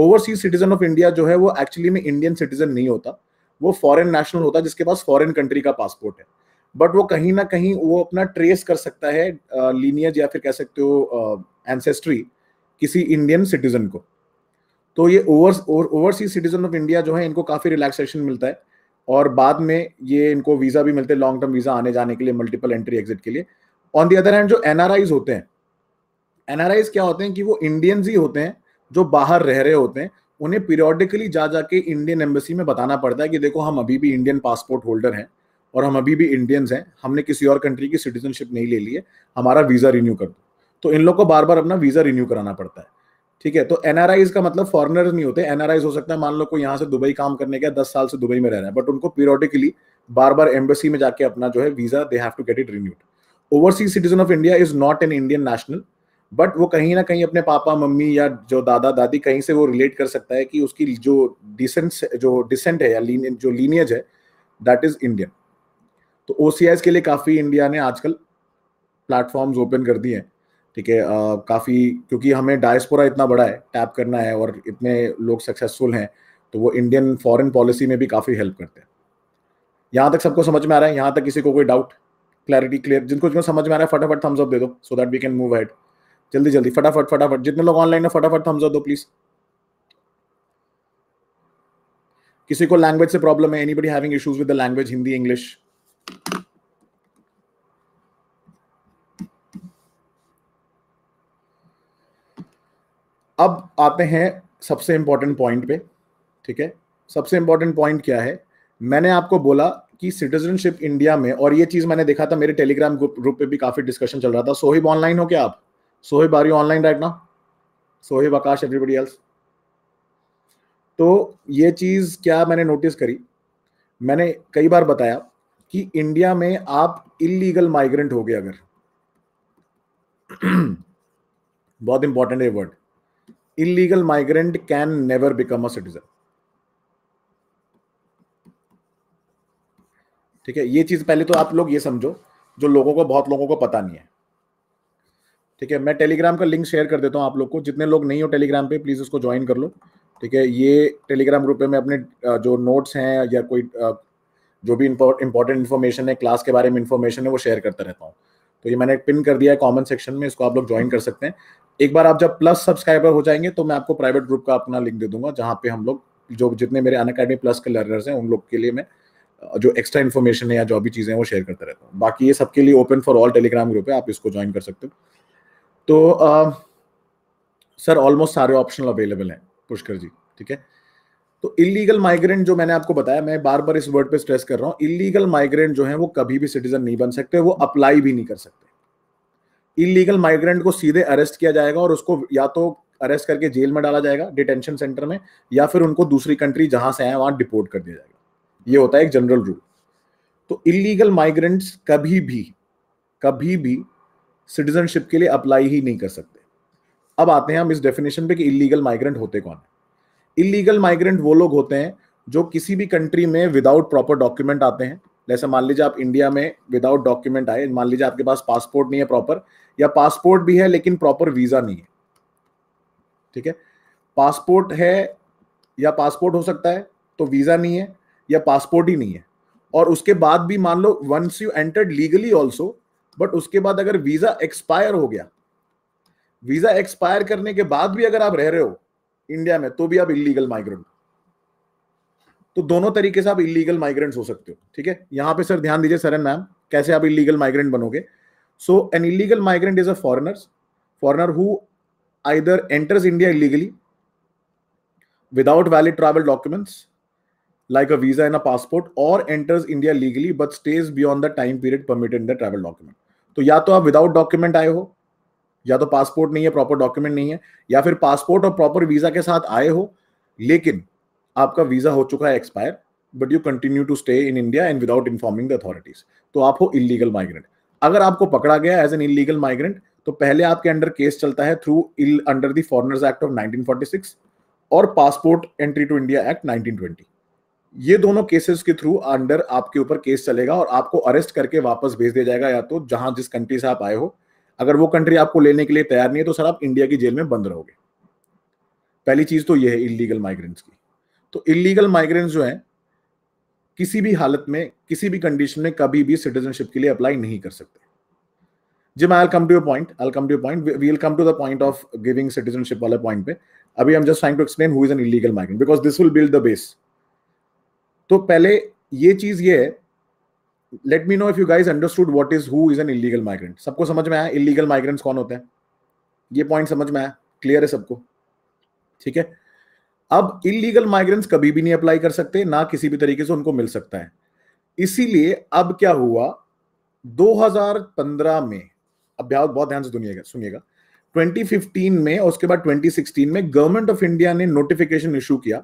ओवरसीज सिटीजन ऑफ इंडिया जो है वो एक्चुअली में इंडियन सिटीजन नहीं होता वो फॉरेन नेशनल होता है जिसके पास फॉरेन कंट्री का पासपोर्ट है बट वो कहीं ना कहीं वो अपना ट्रेस कर सकता है लीनियज या फिर कह सकते हो एंसेस्ट्री किसी इंडियन सिटीजन को तो ये ओवरसीज सिटीजन ऑफ इंडिया जो है इनको काफ़ी रिलैक्सेशन मिलता है और बाद में ये इनको वीज़ा भी मिलते हैं लॉन्ग टर्म वीज़ा आने जाने के लिए मल्टीपल एंट्री एग्जिट के लिए ऑन दी अदर हैंड जो एन होते हैं एन क्या होते हैं कि वो इंडियंस ही होते हैं जो बाहर रह रहे होते हैं उन्हें पीरियोडिकली जा जाके इंडियन एम्बेसी में बताना पड़ता है कि देखो हम अभी भी इंडियन पासपोर्ट होल्डर हैं और हम अभी भी इंडियंस हैं हमने किसी और कंट्री की सिटीजनशिप नहीं ले ली है हमारा वीज़ा रिन्यू कर दो तो इन लोग को बार बार अपना वीजा रिन्यू कराना पड़ता है ठीक है तो एनआरआईज का मतलब फॉरनर नहीं होते एनआरआईज हो सकता है मान लो कोई यहाँ से दुबई काम करने का दस साल से दुबई में रह रहा है बट उनको पीरियोडिकली बार बार एम्बेसी में जाके अपना जो है visa they have to get it renewed overseas citizen of India is not an Indian national but वो कहीं ना कहीं अपने पापा मम्मी या जो दादा दादी कहीं से वो रिलेट कर सकता है कि उसकी जो डिसेंट जो डिसेंट है या जो लीनियज है दैट इज इंडियन तो ओ के लिए काफ़ी इंडिया ने आजकल प्लेटफॉर्म्स ओपन कर दिए हैं ठीक है काफ़ी क्योंकि हमें डायस्पोरा इतना बड़ा है टैप करना है और इतने लोग सक्सेसफुल हैं तो वो इंडियन फॉरेन पॉलिसी में भी काफ़ी हेल्प करते हैं यहाँ तक सबको समझ में आ रहा है यहाँ तक किसी को कोई डाउट क्लैरिटी क्लियर जिनको जिनको समझ में आ रहा है फटाफट थम्सअप दे दो so that we can move ahead जल्दी जल्दी फटाफट फटाफट जितने लोग ऑनलाइन है फटाफट थम्सअप दो प्लीज़ किसी को लैंग्वेज से प्रॉब्लम है any having issues with the language Hindi English अब आते हैं सबसे इंपॉर्टेंट पॉइंट पे ठीक है सबसे इंपॉर्टेंट पॉइंट क्या है मैंने आपको बोला कि सिटीजनशिप इंडिया में और ये चीज़ मैंने देखा था मेरे टेलीग्राम ग्रुप पे भी काफ़ी डिस्कशन चल रहा था सोहिब ऑनलाइन हो क्या आप Sohib are you online right ना सोहिब आकाश एवरीबडी एल्स तो ये चीज़ क्या मैंने नोटिस करी मैंने कई बार बताया कि इंडिया में आप इलीगल माइग्रेंट हो गए अगर बहुत इंपॉर्टेंट है word illegal migrant can never become a citizen ठीक है ये चीज पहले तो आप लोग ये समझो जो लोगों को बहुत लोगों को पता नहीं है ठीक है मैं टेलीग्राम का लिंक शेयर कर देता हूँ आप लोग को जितने लोग नहीं हो टेलीग्राम पे प्लीज़ उसको ज्वाइन कर लो ठीक है ये टेलीग्राम ग्रुप पे मैं अपने जो नोट्स हैं या कोई जो भी इंपॉर्टेंट इन्फॉर्मेशन है क्लास के बारे में इंफॉर्मेशन है वो शेयर करता रहता हूँ तो ये मैंने पिन कर दिया है कॉमन सेक्शन में इसको आप लोग ज्वाइन कर सकते हैं एक बार आप जब प्लस सब्सक्राइबर हो जाएंगे तो मैं आपको प्राइवेट ग्रुप का अपना लिंक दे दूंगा जहाँ पे हम लोग जो जितने मेरे अन अकेडमी प्लस के लर्नर्स हैं उन लोग के लिए मैं जो एक्स्ट्रा इन्फॉर्मेशन है या जो भी चीज़ें हैं वो शेयर करता रहता हूँ बाकी ये सबके लिए open for all Telegram group है आप इसको ज्वाइन कर सकते हो तो सर ऑलमोस्ट सारे ऑप्शन अवेलेबल हैं पुष्कर जी ठीक है तो इलीगल माइग्रेंट जो मैंने आपको बताया मैं बार बार इस वर्ड पे स्ट्रेस कर रहा हूं इलीगल माइग्रेंट जो है वो कभी भी सिटीजन नहीं बन सकते वो अप्लाई भी नहीं कर सकते इलीगल माइग्रेंट को सीधे अरेस्ट किया जाएगा और उसको या तो अरेस्ट करके जेल में डाला जाएगा डिटेंशन सेंटर में या फिर उनको दूसरी कंट्री जहां से आए वहां डिपोर्ट कर दिया जाएगा ये होता है एक जनरल रूल तो इलीगल माइग्रेंट्स कभी भी कभी भी सिटीजनशिप के लिए अप्लाई ही नहीं कर सकते अब आते हैं हम इस डेफिनेशन पे कि इलीगल माइग्रेंट होते कौन है इलीगल माइग्रेंट वो लोग होते हैं जो किसी भी कंट्री में विदाउट प्रॉपर डॉक्यूमेंट आते हैं जैसे मान लीजिए आप इंडिया में विदाउट डॉक्यूमेंट आए मान लीजिए आपके पास पासपोर्ट नहीं है प्रॉपर या पासपोर्ट भी है लेकिन प्रॉपर वीजा नहीं है ठीक है पासपोर्ट है या पासपोर्ट हो सकता है तो वीजा नहीं है या पासपोर्ट ही नहीं है और उसके बाद भी मान लो once you entered legally also but उसके बाद अगर वीजा एक्सपायर हो गया वीजा एक्सपायर करने के बाद भी अगर आप रह रहे हो इंडिया में तो भी आप इलीगल माइग्रेंट तो दोनों तरीके से आप इलीगल माइग्रेंट्स हो सकते हो ठीक है यहां पे सर ध्यान दीजिए सरन मैम कैसे आप इलीगल माइग्रेंट बनोगे so an illegal migrant is a foreigner foreigner who either enters India illegally without valid travel documents like a visa in a passport or enters India legally but stays beyond the time period permitted in the travel document तो या तो आप without document आए हो या तो passport नहीं है प्रॉपर डॉक्यूमेंट नहीं है या फिर पासपोर्ट और प्रॉपर वीजा के साथ आए हो लेकिन आपका वीजा हो चुका है expire but you continue to stay in India and without informing the authorities तो आप हो इलीगल माइग्रेंट अगर आपको पकड़ा गया एज एन इलीगल माइग्रेंट तो पहले आपके अंडर केस चलता है थ्रू इल under the foreigners act of 1946 और passport entry to India act 1920 ये दोनों केसेस के थ्रू अंडर आपके ऊपर केस चलेगा और आपको अरेस्ट करके वापस भेज दिया जाएगा या तो जहां जिस कंट्री से आप आए हो अगर वो कंट्री आपको लेने के लिए तैयार नहीं है तो सर आप इंडिया की जेल में बंद रहोगे पहली चीज तो ये है इलीगल माइग्रेंट्स की तो इलीगल माइग्रेंट्स जो है किसी भी हालत में किसी भी कंडीशन में कभी भी सिटीजनशिप के लिए अप्लाई नहीं कर सकते Jim I come to point I come to point we will come to the point of giving citizenship वाले पॉइंट पे अभी I am just trying to explain who is an illegal migrant because this will build the base तो पहले ये चीज ये है let me know if you guys understood what is who is an illegal migrant सबको समझ में आया इलीगल माइग्रेंट्स कौन होते हैं ये पॉइंट समझ में आया क्लियर है सबको ठीक है अब इलीगल माइग्रेंट्स कभी भी नहीं अप्लाई कर सकते ना किसी भी तरीके से उनको मिल सकता है इसीलिए अब क्या हुआ 2015 में अब बहुत ध्यान से सुनिएगा सुनिएगा 2015 में और उसके बाद 2016 में गवर्नमेंट ऑफ इंडिया ने नोटिफिकेशन इशू किया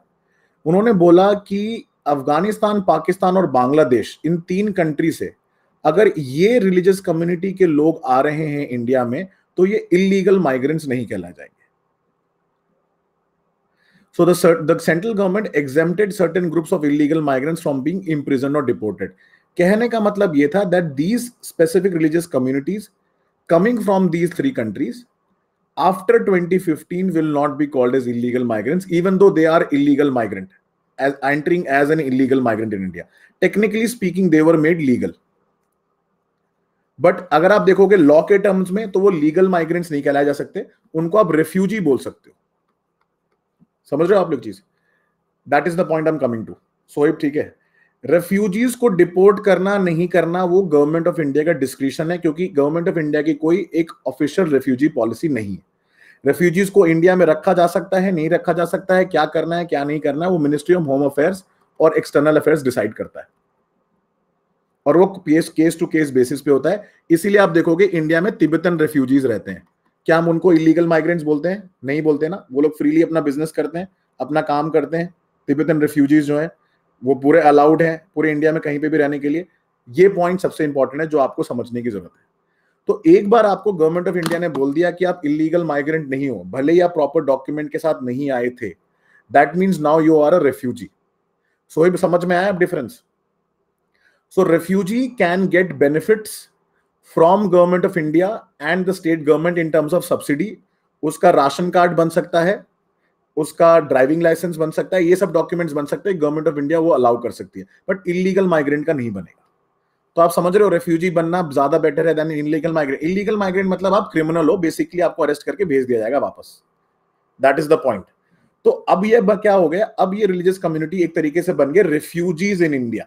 उन्होंने बोला कि अफगानिस्तान पाकिस्तान और बांग्लादेश इन तीन कंट्री से अगर ये रिलीजियस कम्युनिटी के लोग आ रहे हैं इंडिया में तो ये इलीगल माइग्रेंट्स नहीं कहला जाएंगे so the central government government certain groups of illegal migrants from from imprison और डिपोर्टेड कहने का मतलब ये था that these specific religious communities coming from these three countries after 2015 will not be called as illegal migrants even though they are illegal migrant as entering as an illegal migrant in India. Technically speaking, they were made legal. But अगर आप देखोगे law के terms में तो वो legal migrants नहीं कहलाए जा सकते उनको आप रेफ्यूजी बोल सकते हो समझ रहे हो आप लोग चीज that is the point I am coming to Shoaib ठीक है रेफ्यूजीज को डिपोर्ट करना नहीं करना वो गवर्नमेंट ऑफ इंडिया का डिस्क्रिप्शन है क्योंकि गवर्नमेंट ऑफ इंडिया की कोई एक ऑफिशियल रेफ्यूजी पॉलिसी नहीं है रेफ्यूजीज को इंडिया में रखा जा सकता है नहीं रखा जा सकता है क्या करना है क्या नहीं करना है वो मिनिस्ट्री ऑफ होम अफेयर्स और एक्सटर्नल अफेयर्स डिसाइड करता है और वो case case to case basis पे होता है इसीलिए आप देखोगे इंडिया में तिब्बतन रेफ्यूजीज रहते हैं क्या हम उनको इलीगल माइग्रेंट्स बोलते हैं नहीं बोलते ना वो लोग फ्रीली अपना बिजनेस करते हैं अपना काम करते हैं तिब्बतन रेफ्यूजीज जो है वो पूरे अलाउड है पूरे इंडिया में कहीं पे भी रहने के लिए ये पॉइंट सबसे इंपॉर्टेंट है जो आपको समझने की जरूरत है तो एक बार आपको गवर्नमेंट ऑफ इंडिया ने बोल दिया कि आप इलीगल माइग्रेंट नहीं हो भले ही आप प्रॉपर डॉक्यूमेंट के साथ नहीं आए थे that means now you are a refugee so ये समझ में आया difference so refugee can get benefits from government of India and the state government in terms of subsidy उसका राशन कार्ड बन सकता है उसका ड्राइविंग लाइसेंस बन सकता है ये सब डॉक्यूमेंट्स बन सकते हैं गवर्नमेंट ऑफ इंडिया वो अलाउ कर सकती है बट इलीगल माइग्रेंट का नहीं बनेगा तो आप समझ रहे हो रेफ्यूजी बनना ज्यादा बेटर है then illegal migrant illegal migrant मतलब आप क्रिमिनल हो बेसिकली आपको अरेस्ट करके भेज दिया जाएगा वापस दैट इज द पॉइंट तो अब ये क्या हो गया अब ये रिलीजियस कम्युनिटी एक तरीके से बन गए refugees in India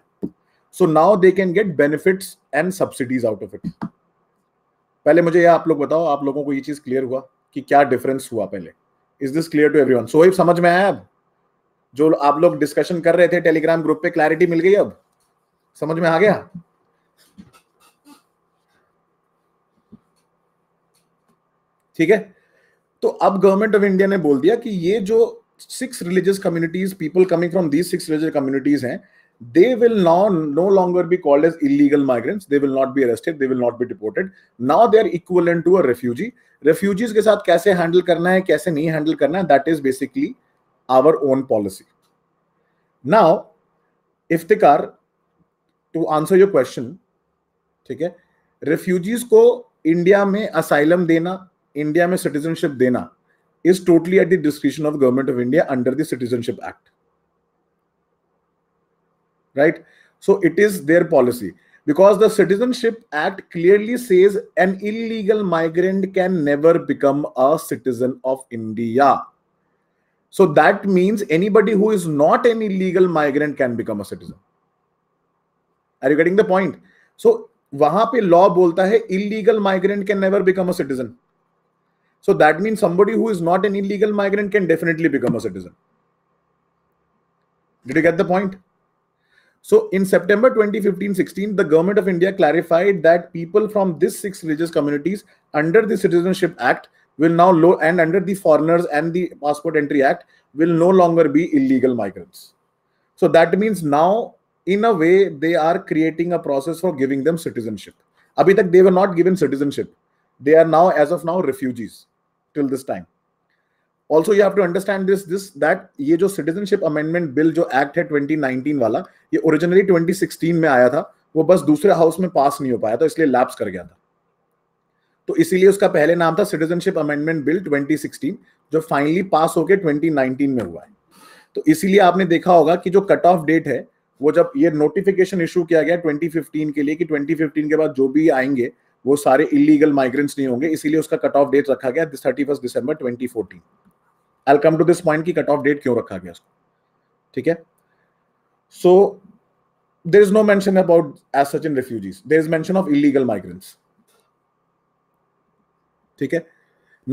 so now they can get benefits and subsidies out of it पहले मुझे ये आप लोग बताओ आप लोगों को ये चीज क्लियर हुआ कि क्या डिफरेंस हुआ पहले is this clear to everyone so समझ में आया अब जो आप लोग डिस्कशन कर रहे थे टेलीग्राम ग्रुप पे क्लैरिटी मिल गई अब समझ में आ गया ठीक है तो अब गवर्नमेंट ऑफ इंडिया ने बोल दिया कि ये जो six religious communities people coming from these six religious communities हैं they will now no longer be called as illegal migrants they will not be arrested they will not be deported now they are equivalent to a refugee refugees के साथ कैसे handle करना है कैसे नहीं handle करना है that is basically our own policy now Iftikar to answer your question ठीक है रेफ्यूजीज को इंडिया में असाइलम देना इंडिया में सिटीजनशिप देना is totally at the description of government of India under the citizenship act. right so it is their policy because the citizenship act clearly says an illegal migrant can never become a citizen of india so that means anybody who is not an illegal migrant can become a citizen are you getting the point so वहां पे law बोलता है illegal migrant can never become a citizen so that means somebody who is not an illegal migrant can definitely become a citizen. Did you get the point? So in September 2015-16, the government of India clarified that people from these six religious communities under the Citizenship Act will now and under the Foreigners and the Passport Entry Act will no longer be illegal migrants. So that means now, in a way, they are creating a process for giving them citizenship. Abhi tak they were not given citizenship. They are now, as of now, refugees. till this time also you have to understand this this that ये जो citizenship amendment bill जो act है 2019 वाला ये originally 2016 में आया था वो बस दूसरे हाउस में पास नहीं हो पाया तो इसलिए लैप्स कर गया था तो इसीलिए उसका पहले नाम था सिटीजनशिप अमेंडमेंट बिल 2016 जो फाइनली पास होके 2019 में हुआ है तो इसीलिए आपने देखा होगा कि जो कट ऑफ डेट है वो जब ये नोटिफिकेशन इशू किया गया 2015 के लिए कि 2015 के बाद जो भी आएंगे वो सारे इलीगल माइग्रेंट्स नहीं होंगे इसीलिए उसका कट ऑफ डेट रखा गया thirty first December twenty fourteen I come to this point की कट ऑफ डेट क्यों रखा गया उसको ठीक है so there is no mention about as such in refugees there is mention of illegal migrants ठीक है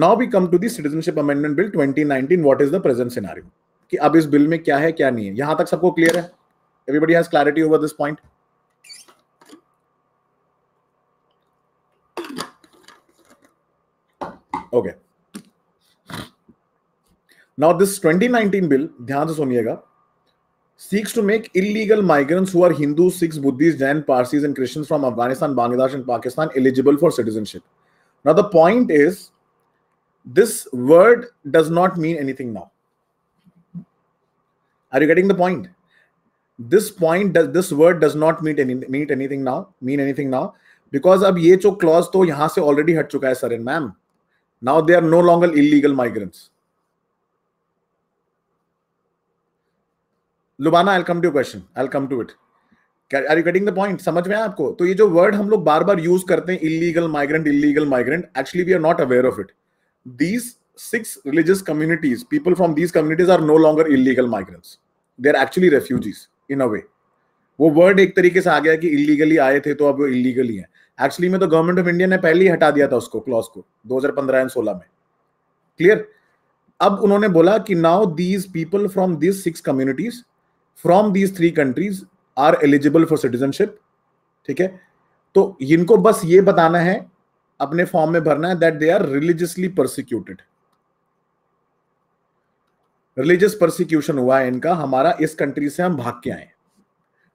now we come to citizenship amendment bill twenty nineteen what is the present scenario कि अब इस बिल में क्या है क्या नहीं है यहां तक सबको क्लियर है everybody has clarity over this point Okay. Now, this 2019 bill, ध्यान से सुनिएगा, seeks to make illegal migrants who are Hindus, Sikhs, Buddhists, Jain, Parsis, and Christians from Afghanistan, Bangladesh, and Pakistan eligible for citizenship. Now, the point is, this word does not mean anything now. Are you getting the point? This point does this word does not mean any mean anything now mean anything now because ab ye clause to yahan se already हट chuka hai sir and ma'am. Now they are no longer illegal migrants. Lubana I come to question I come to it are you getting the point समझ में आया आपको तो ये जो word हम लोग बार बार यूज करते हैं illegal migrant illegal migrant actually we are not aware of it these six religious communities people from these communities are no longer illegal migrants they are actually refugees in a way वो word एक तरीके से आ गया कि illegally आए थे तो अब वो इलीगली हैं एक्चुअली में तो गवर्नमेंट ऑफ इंडिया ने पहले ही हटा दिया था उसको क्लॉज को 2015 एंड 16 में क्लियर अब उन्होंने बोला कि now these people from this six communities from these three countries are eligible for citizenship ठीक है तो इनको बस ये बताना है अपने फॉर्म में भरना है that they are religiously persecuted religious persecution हुआ है इनका हमारा इस कंट्री से हम भाग के आए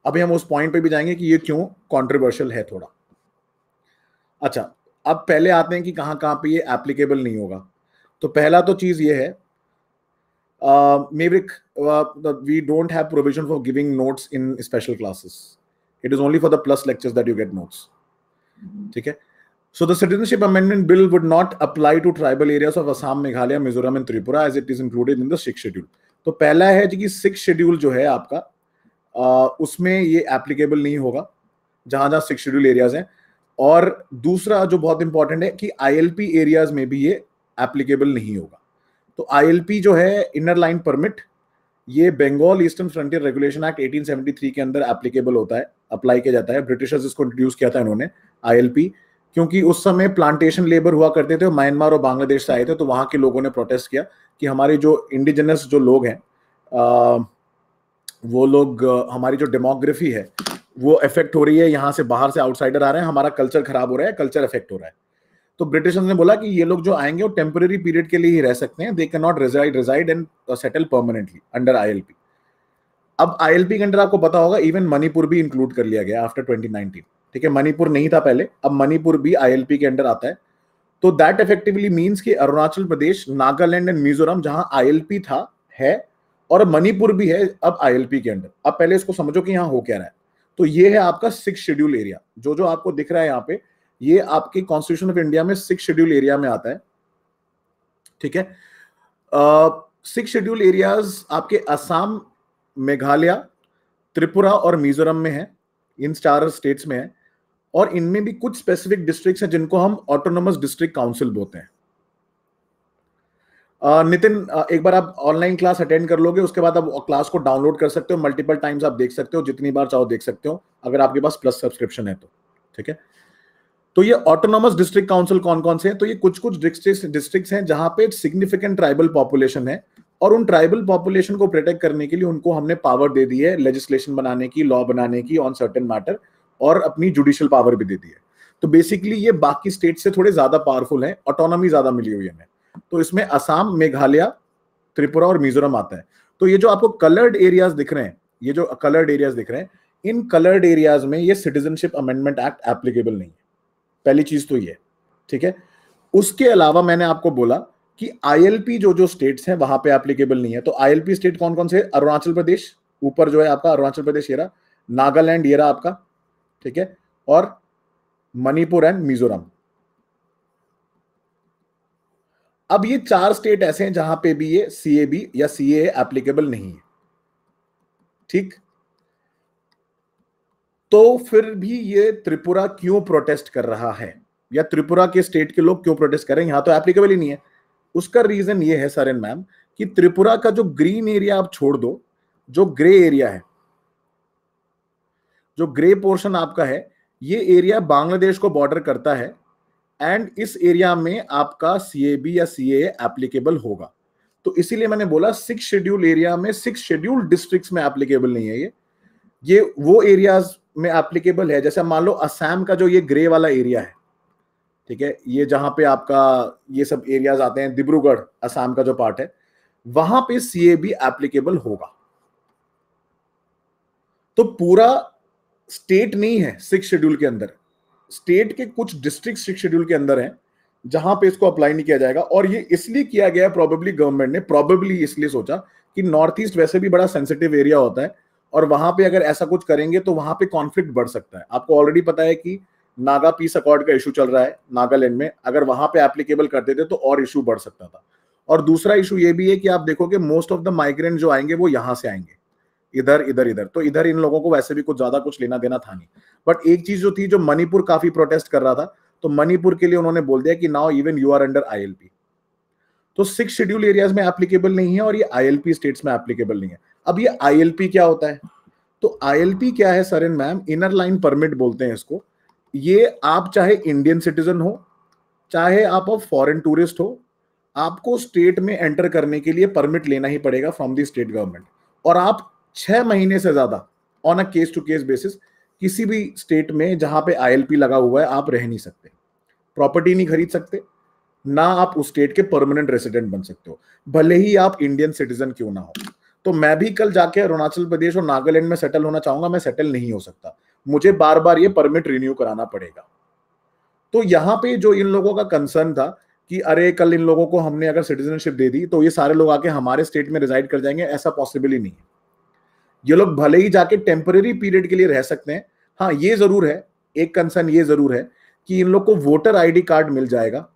अभी हम उस पॉइंट पे भी जाएंगे कि ये क्यों कंट्रोवर्शियल है थोड़ा अच्छा अब पहले आते हैं कि कहाँ कहाँ पे ये एप्लीकेबल नहीं होगा तो पहला तो चीज़ ये है Maverick we don't have provision for giving notes in special classes it is only for the plus lectures that you get notes ठीक है so the citizenship amendment bill would not apply to tribal areas of Assam Meghalaya Mizoram and Tripura as it is included in the six schedule तो पहला है जी कि six schedule जो है आपका उसमें ये एप्लीकेबल नहीं होगा जहां जहां सिक्स शेड्यूल एरियाज हैं और दूसरा जो बहुत इंपॉर्टेंट है कि आईएलपी एरियाज में भी ये एप्लीकेबल नहीं होगा तो आईएलपी जो है इनर लाइन परमिट ये Bengal eastern frontier regulation act 1873 के अंदर एप्लीकेबल होता है अप्लाई किया जाता है ब्रिटिशर्स इसको इंट्रोड्यूस किया था इन्होंने आईएलपी क्योंकि उस समय प्लांटेशन लेबर हुआ करते थे म्यांमार और बांग्लादेश से आए थे तो वहाँ के लोगों ने प्रोटेस्ट किया कि हमारे जो इंडिजिनस जो लोग हैं वो लोग हमारी जो डेमोग्राफी है वो इफेक्ट हो रही है यहाँ से बाहर से आउटसाइडर आ रहे हैं हमारा कल्चर खराब हो रहा है कल्चर इफेक्ट हो रहा है तो ब्रिटिशर्स ने बोला कि ये लोग जो आएंगे वो टेम्परेरी पीरियड के लिए ही रह सकते हैं they can not reside reside and settle permanently under I अब आई के अंडर आपको पता होगा इवन मणिपुर भी इंक्लूड कर लिया गया आफ्टर ट्वेंटी ठीक है मणिपुर नहीं था पहले अब मणिपुर भी आई के अंडर आता है तो दैट इफेक्टिवली मीन्स कि अरुणाचल प्रदेश नागालैंड एंड मिजोरम जहां आई था है और मणिपुर भी है अब आई के अंडर अब पहले इसको समझो कि यहाँ हो क्या रहा है तो ये है आपका सिक्स शेड्यूल एरिया जो जो आपको दिख रहा है यहाँ पे ये आपके कॉन्स्टिट्यूशन ऑफ इंडिया में सिक्स शेड्यूल एरिया में आता है ठीक है सिक्स शेड्यूल एरियाज आपके असम मेघालय त्रिपुरा और मिजोरम में है इन चार स्टेट्स में है और इनमें भी कुछ स्पेसिफिक डिस्ट्रिक्ट्स हैं जिनको हम ऑटोनोमस डिस्ट्रिक्ट काउंसिल बोलते हैं नितिन एक बार आप ऑनलाइन क्लास अटेंड कर लोगे उसके बाद आप क्लास को डाउनलोड कर सकते हो मल्टीपल टाइम्स आप देख सकते हो जितनी बार चाहो देख सकते हो अगर आपके पास प्लस सब्सक्रिप्शन है तो ठीक है तो ये ऑटोनॉमस डिस्ट्रिक्ट काउंसिल कौन कौन से हैं तो ये कुछ कुछ डिस्ट्रिक्ट हैं जहां पे सिग्निफिकेंट ट्राइबल पॉपुलेशन है और उन ट्राइबल पॉपुलेशन को प्रोटेक्ट करने के लिए उनको हमने पावर दे दी है लेजिस्लेशन बनाने की लॉ बनाने की ऑन सर्टेन मैटर और अपनी जुडिशियल पावर भी दे दी है तो बेसिकली ये बाकी स्टेट से थोड़े ज्यादा पावरफुल है ऑटोनॉमी ज्यादा मिली हुई है तो इसमें असम मेघालय त्रिपुरा और मिजोरम आते हैं तो ये जो आपको कलर्ड एरियाज दिख रहे हैं ये जो कलर्ड एरियाज दिख रहे हैं इन कलर्ड एरियाज में ये सिटीजनशिप अमेंडमेंट एक्ट एप्लीकेबल नहीं है पहली चीज तो ये ठीक है उसके अलावा मैंने आपको बोला कि आईएलपी जो जो स्टेट्स हैं वहां पे एप्लीकेबल नहीं है तो आईएलपी स्टेट कौन कौन से अरुणाचल प्रदेश ऊपर जो है आपका अरुणाचल प्रदेश येरा नागालैंड येरा आपका ठीक है और मणिपुर एंड मिजोरम अब ये चार स्टेट ऐसे हैं जहां पे भी ये सीएबी या सीए एप्लीकेबल नहीं है ठीक तो फिर भी ये त्रिपुरा क्यों प्रोटेस्ट कर रहा है या त्रिपुरा के स्टेट के लोग क्यों प्रोटेस्ट कर रहे हैं यहां तो एप्लीकेबल ही नहीं है उसका रीजन ये है सर मैम कि त्रिपुरा का जो ग्रीन एरिया आप छोड़ दो जो ग्रे एरिया है जो ग्रे पोर्शन आपका है ये एरिया बांग्लादेश को बॉर्डर करता है एंड इस एरिया में आपका सी या सी एप्लीकेबल होगा तो इसीलिए मैंने बोला सिक्स शेड्यूल एरिया में सिक्स शेड्यूल डिस्ट्रिक्ट में एप्लीकेबल नहीं है ये ये वो एरियाज में एप्लीकेबल है जैसे मान लो असम का जो ये ग्रे वाला एरिया है ठीक है ये जहां पे आपका ये सब एरियाज आते हैं डिब्रूगढ़ असम का जो पार्ट है वहां पे सी ए भी एप्लीकेबल होगा तो पूरा स्टेट नहीं है सिक्स शेड्यूल के अंदर स्टेट के कुछ डिस्ट्रिक्ट शेड्यूल के अंदर है जहां पे इसको अप्लाई नहीं किया जाएगा और ये इसलिए किया गया प्रॉबेबली गवर्नमेंट ने प्रॉबेबली इसलिए सोचा कि नॉर्थ ईस्ट वैसे भी बड़ा सेंसिटिव एरिया होता है और वहां पे अगर ऐसा कुछ करेंगे तो वहां पे कॉन्फ्लिक्ट बढ़ सकता है आपको ऑलरेडी पता है कि नागा पीस अकॉर्ड का इशू चल रहा है नागालैंड में अगर वहां पे एप्लीकेबल करते थे तो और इशू बढ़ सकता था और दूसरा इशू ये भी है कि आप देखोगे मोस्ट ऑफ द माइग्रेंट जो आएंगे वो यहां से आएंगे इधर इधर इधर तो इधर इन लोगों को वैसे भी कुछ ज्यादा कुछ लेना देना था नहीं बट एक चीज जो थी जो मणिपुर काफी प्रोटेस्ट कर रहा था तो मणिपुर के लिए उन्होंने बोल दिया कि now even you are under ILP तो सिक्स शेड्यूल एरियाज में एप्लीकेबल नहीं है और ये आईएलपी स्टेट्स में एप्लीकेबल नहीं है अब ये आईएलपी क्या होता है तो आईएलपी क्या है sir and ma'am inner line permit बोलते हैं इसको ये आप चाहे इंडियन सिटीजन हो चाहे आप अब फॉरेन टूरिस्ट हो आपको स्टेट में एंटर करने के लिए परमिट लेना ही पड़ेगा फ्रॉम द स्टेट गवर्नमेंट और आप छह महीने से ज्यादा on a case to case basis किसी भी स्टेट में जहां पे आईएलपी लगा हुआ है आप रह नहीं सकते प्रॉपर्टी नहीं खरीद सकते ना आप उस स्टेट के परमानेंट रेसिडेंट बन सकते हो भले ही आप इंडियन सिटीजन क्यों ना हो तो मैं भी कल जाके अरुणाचल प्रदेश और नागालैंड में सेटल होना चाहूंगा मैं सेटल नहीं हो सकता मुझे बार बार ये परमिट रिन्यू कराना पड़ेगा तो यहाँ पे जो इन लोगों का कंसर्न था कि अरे कल इन लोगों को हमने अगर सिटीजनशिप दे दी तो ये सारे लोग आके हमारे स्टेट में रिजाइड कर जाएंगे ऐसा पॉसिबल ही नहीं है ये लोग भले ही जाके टेम्पररी पीरियड के लिए रह सकते हैं हाँ ये जरूर है एक कंसर्न ये जरूर है कि इन लोग को वोटर आईडी कार्ड मिल जाएगा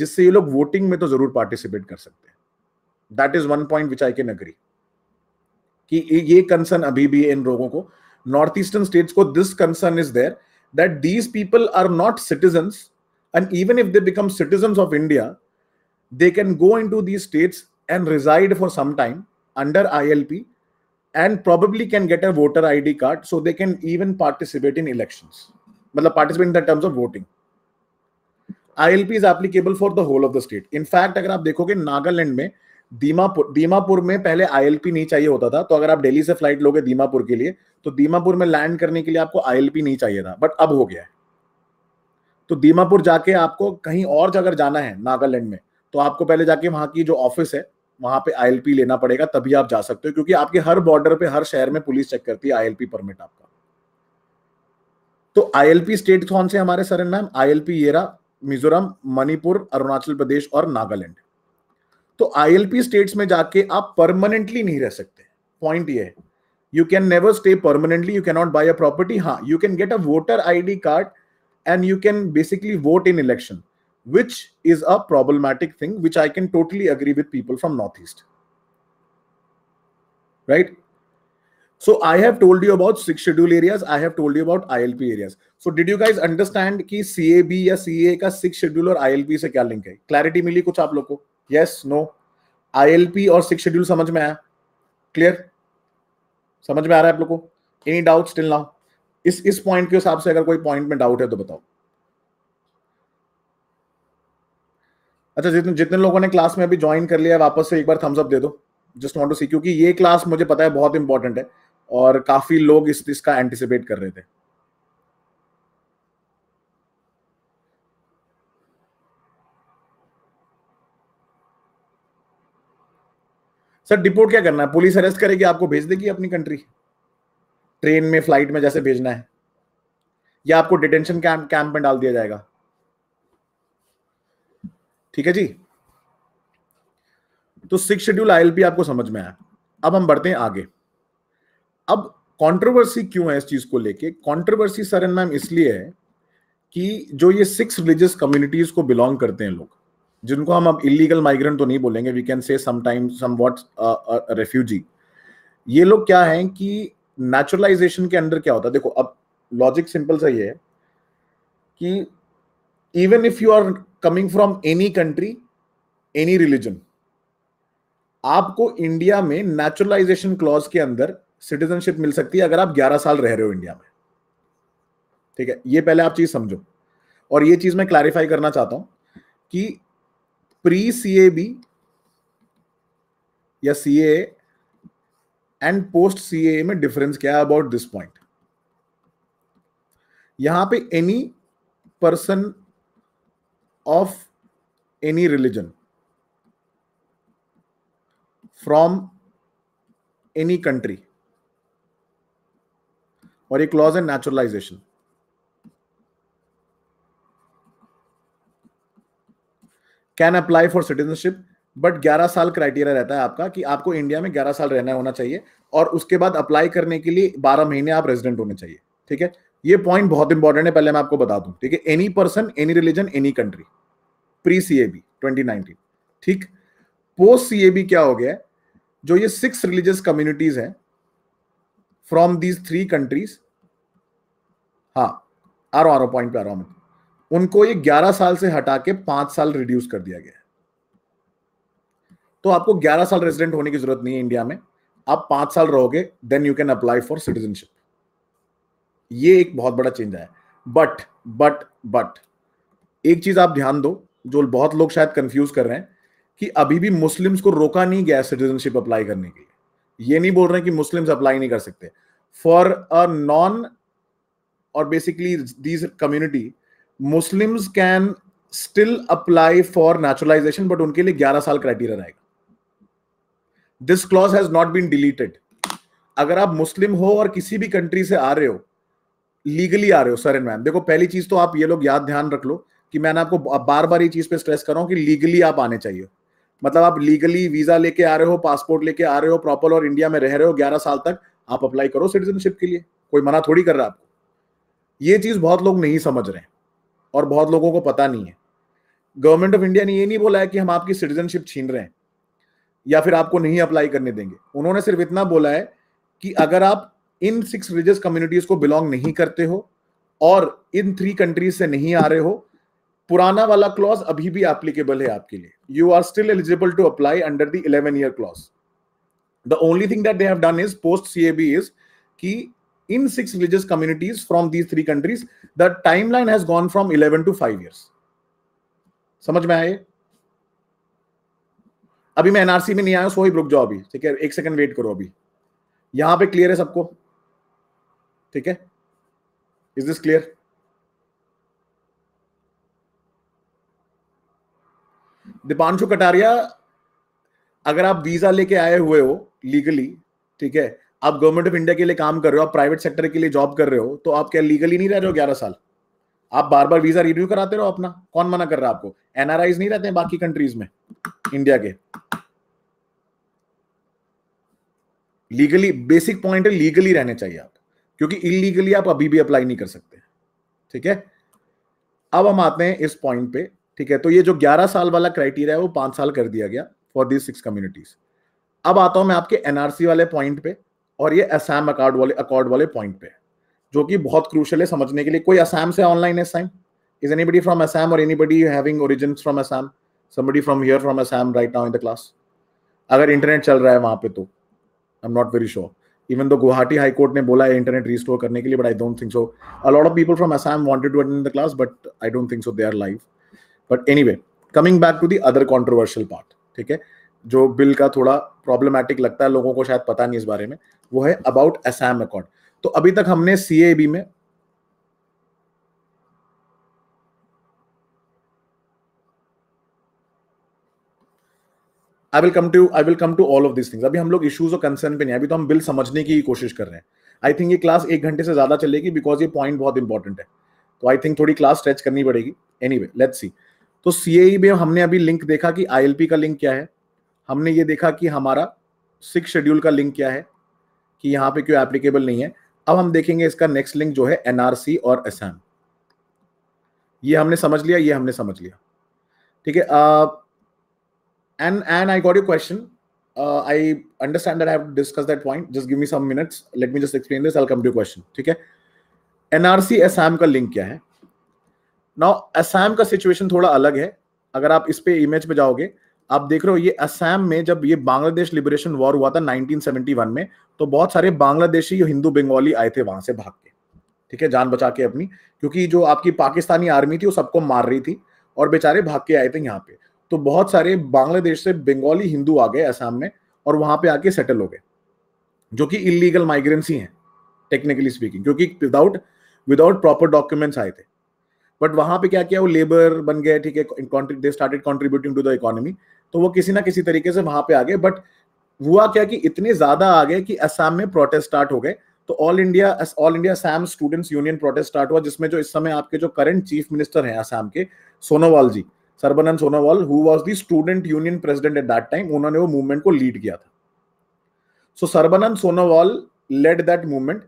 जिससे ये लोग वोटिंग में तो जरूर पार्टिसिपेट कर सकते हैं that is one point which I के नगरी कि ये कंसर्न अभी भी इन लोगों को नॉर्थ ईस्टर्न स्टेट्स को this concern is there that these people are not citizen and even if they become citizen of India they can go in to these states and reside for some time under I L P and probably can get a voter id card so they can even participate in elections matlab participate in the terms of voting ILP is applicable for the whole of the state. In fact, अगर आप देखोगे नागालैंड में दीमापुर दीमापुर में पहले ILP नहीं चाहिए होता था तो अगर आप दिल्ली से फ्लाइट लोगे दीमापुर के लिए तो दीमापुर में लैंड करने के लिए आपको आईएलपी नहीं चाहिए था बट अब हो गया है तो दीमापुर जाके आपको कहीं और अगर जाना है नागालैंड में तो आपको पहले जाके वहां की जो ऑफिस है वहां पे आईएलपी लेना पड़ेगा तभी आप जा सकते हो क्योंकि आपके हर बॉर्डर पे हर शहर में पुलिस चेक करती है आईएलपी परमिट आपका तो आईएलपी स्टेट कौन से हमारे सर मैम आईएलपी येरा मिजोरम मणिपुर अरुणाचल प्रदेश और नागालैंड तो आईएलपी स्टेट्स में जाके आप परमानेंटली नहीं रह सकते पॉइंट ये है you can never stay permanently you not buy a property हाँ you can get a voter ID card and you can basically vote in election which is a problematic thing which i can totally agree with people from northeast right so i have told you about six schedule areas i have told you about ilp areas so did you guys understand ki cab ya ca ka six schedule aur ilp se kya link hai clarity mili kuch aap log ko yes no ilp aur six schedule samajh mein aaya clear समझ में आ रहा है आप लोग को any doubt still now इस इस point के हिसाब से अगर कोई पॉइंट में डाउट है तो बताओ अच्छा जितने जितने लोगों ने क्लास में अभी ज्वाइन कर लिया है वापस से एक बार थम्स अप दे दो जस्ट वांट टू सी क्योंकि ये क्लास मुझे पता है बहुत इंपॉर्टेंट है और काफी लोग इस इसका एंटिसिपेट कर रहे थे सर डिपोर्ट क्या करना है पुलिस अरेस्ट करेगी आपको भेज देगी अपनी कंट्री ट्रेन में फ्लाइट में जैसे भेजना है या आपको डिटेंशन कैंप कैंप में डाल दिया जाएगा ठीक है जी तो सिक्स शेड्यूल आईएलपी आपको समझ में आया अब हम बढ़ते हैं आगे अब कंट्रोवर्सी क्यों है इस चीज को लेके कंट्रोवर्सी सर एंड मैम इसलिए है कि जो ये सिक्स रिलीजियस कम्युनिटीज को बिलोंग करते हैं लोग जिनको हम अब इलीगल माइग्रेंट तो नहीं बोलेंगे we can say sometime some what refugee ये लोग क्या है कि नेचुरलाइजेशन के अंडर क्या होता है देखो अब लॉजिक सिंपल सा ये है कि even if you are coming from any country any religion आपको इंडिया में नेचुरलाइजेशन क्लॉज के अंदर सिटीजनशिप मिल सकती है अगर आप 11 साल रह रहे हो इंडिया में ठीक है ये पहले आप चीज समझो और ये चीज मैं क्लैरिफाई करना चाहता हूं कि प्री सी ए बी या ए एंड पोस्ट सी ए में डिफरेंस क्या है अबाउट दिस पॉइंट यहां पे any person of any religion from any country or a clause in naturalization. Can apply for citizenship but 11 साल क्राइटेरिया रहता है आपका कि आपको इंडिया में 11 साल रहना होना चाहिए और उसके बाद अप्लाई करने के लिए 12 महीने आप रेजिडेंट होने चाहिए ठीक है ये पॉइंट बहुत इंपॉर्टेंट है पहले मैं आपको बता दूं ठीक है any person any religion any country pre C A B twenty ठीक पोस्ट सी ए बी क्या हो गया जो ये सिक्स रिलीजियस कम्युनिटीज हैं फ्रॉम दीज थ्री कंट्रीज हाँ आ रहा हूं पॉइंट पे आ रहा हूं उनको ये 11 साल से हटा के पांच साल रिड्यूस कर दिया गया है तो आपको 11 साल रेजिडेंट होने की जरूरत नहीं है इंडिया में आप पांच साल रहोगे then you can apply for citizenship ये एक बहुत बड़ा चेंज आया बट बट बट एक चीज आप ध्यान दो जो बहुत लोग शायद कंफ्यूज कर रहे हैं कि अभी भी मुस्लिम्स को रोका नहीं गया सिटीजनशिप अप्लाई करने के लिए ये नहीं बोल रहे कि मुस्लिम्स अप्लाई नहीं कर सकते फॉर अ नॉन और basically these community Muslims can still apply for naturalisation but उनके लिए 11 साल क्राइटेरिया रहेगा this clause has not been deleted अगर आप मुस्लिम हो और किसी भी कंट्री से आ रहे हो लीगली आ रहे हो सर एंड मैम देखो पहली चीज तो आप ये लोग याद ध्यान रख लो कि मैंने आपको बार बार ये चीज पे स्ट्रेस कर रहा हूँ कि लीगली आप आने चाहिए मतलब आप लीगली वीजा लेके आ रहे हो पासपोर्ट लेके आ रहे हो प्रॉपर और इंडिया में रह रहे हो ग्यारह साल तक आप अप्लाई करो सिटीजनशिप के लिए कोई मना थोड़ी कर रहा आपको ये चीज बहुत लोग नहीं समझ रहे हैं और बहुत लोगों को पता नहीं है गवर्नमेंट ऑफ इंडिया ने ये नहीं बोला है कि हम आपकी सिटीजनशिप छीन रहे हैं या फिर आपको नहीं अप्लाई करने देंगे उन्होंने सिर्फ इतना बोला है कि अगर आप इन सिक्स रिलीजियस कम्युनिटीज को बिलोंग नहीं करते हो और इन थ्री कंट्रीज से नहीं आ रहे हो पुराना वाला क्लॉज अभी भी एप्लीकेबल है आपके लिए you are still eligible to apply under the eleven year clause the only thing that they have done is post CAB is कि इन six religious communities from these three countries the timeline has gone from eleven to five years समझ में आए अभी मैं NRC में नहीं आया सो ही रुक जाओ अभी ठीक है एक सेकंड वेट करो अभी यहां पे क्लियर है सबको ठीक है is this clear Deepanshu Kataria अगर आप वीजा लेके आए हुए हो लीगली ठीक है आप गवर्नमेंट ऑफ इंडिया के लिए काम कर रहे हो आप प्राइवेट सेक्टर के लिए जॉब कर रहे हो तो आप क्या लीगली नहीं रह रहे हो ग्यारह साल आप बार बार वीजा रिन्यू कराते रहो अपना कौन मना कर रहा है आपको एनआरआईज नहीं रहते हैं बाकी कंट्रीज में इंडिया के लीगली बेसिक पॉइंट है लीगली रहने चाहिए आप क्योंकि इलीगली आप अभी भी अप्लाई नहीं कर सकते ठीक है अब हम आते हैं इस पॉइंट पे ठीक है तो ये जो 11 साल वाला क्राइटेरिया है वो पांच साल कर दिया गया फॉर दीज सिक्स कम्युनिटीज अब आता हूं मैं आपके एनआरसी वाले पॉइंट पे और ये असैम अकॉर्ड वाले अकॉर्ड वाले पॉइंट पे जो कि बहुत क्रूशल है समझने के लिए कोई असैम से ऑनलाइन है sign is anybody from Assam और body having origin from Assam somebody from here from Assam right now in the class अगर इंटरनेट चल रहा है वहां पे तो I am not very sure even though Guwahati high court ने बोला है इंटरनेट रिस्टोर करने के लिए but I don't think so a lot of people from Assam wanted to attend the class but I don't think so they are live but anyway coming back to the other controversial part ठीक है जो bill का थोड़ा problematic लगता है लोगों को शायद पता नहीं इस बारे में वो है अबाउट असम अकॉर्ड तो अभी तक हमने सी में I will come to I will come to all of this things अभी हम लोग इश्यूज और कंसर्न पे नहीं अभी तो हम बिल समझने की कोशिश कर रहे हैं आई थिंक ये क्लास एक घंटे से ज्यादा चलेगी बिकॉज ये पॉइंट बहुत इंपॉर्टेंट है तो आई थिंक थोड़ी क्लास स्ट्रेच करनी पड़ेगी एनी वे लेट्स सी तो सी ए e में हमने अभी लिंक देखा कि आई का लिंक क्या है हमने ये देखा कि हमारा सिक्स शेड्यूल का लिंक क्या है कि यहाँ पे क्यों एप्लीकेबल नहीं है अब हम देखेंगे इसका नेक्स्ट लिंक जो है एनआरसी और एम ये हमने समझ लिया ये हमने समझ लिया ठीक है and and I got your question. Uh, I understand that I have discussed that point. Just give me some minutes. Let me just explain this. I'll come to your question. ठीक है? NRC Assam ka link kya hai Now Assam ka situation thoda alag hai agar aap is pe image pe jaoge आप देख रहे हो ये असम में जब ये बांग्लादेश लिबरेशन वॉर हुआ था 1971 में तो बहुत सारे बांग्लादेशी हिंदू बंगाली आए थे वहां से भाग के ठीक है जान बचा के अपनी क्योंकि जो आपकी पाकिस्तानी आर्मी थी वो सबको मार रही थी और बेचारे भाग के आए थे यहाँ पे तो बहुत सारे बांग्लादेश से बंगाली हिंदू आ गए असम में और वहां पे आके सेटल हो गए जो कि इलीगल माइग्रेंट्स ही हैं टेक्निकली स्पीकिंग क्योंकि विदाउट विदाउट प्रॉपर डॉक्यूमेंट्स आए थे बट वहां पे क्या किया वो लेबर बन गए ठीक है they started contributing to the economy तो वो किसी ना किसी तरीके से वहां पे आ गए बट हुआ क्या कि इतने ज्यादा आ गए कि असम में प्रोटेस्ट स्टार्ट हो गए तो all India all India Assam students union protest start हुआ जिसमें जो इस समय आपके जो करंट चीफ मिनिस्टर हैं असम के Sonowal ji Sarbananda Sonowal who was the student union president at that time उन्होंने वो मूवमेंट को लीड किया था so so, Sonowal led that movement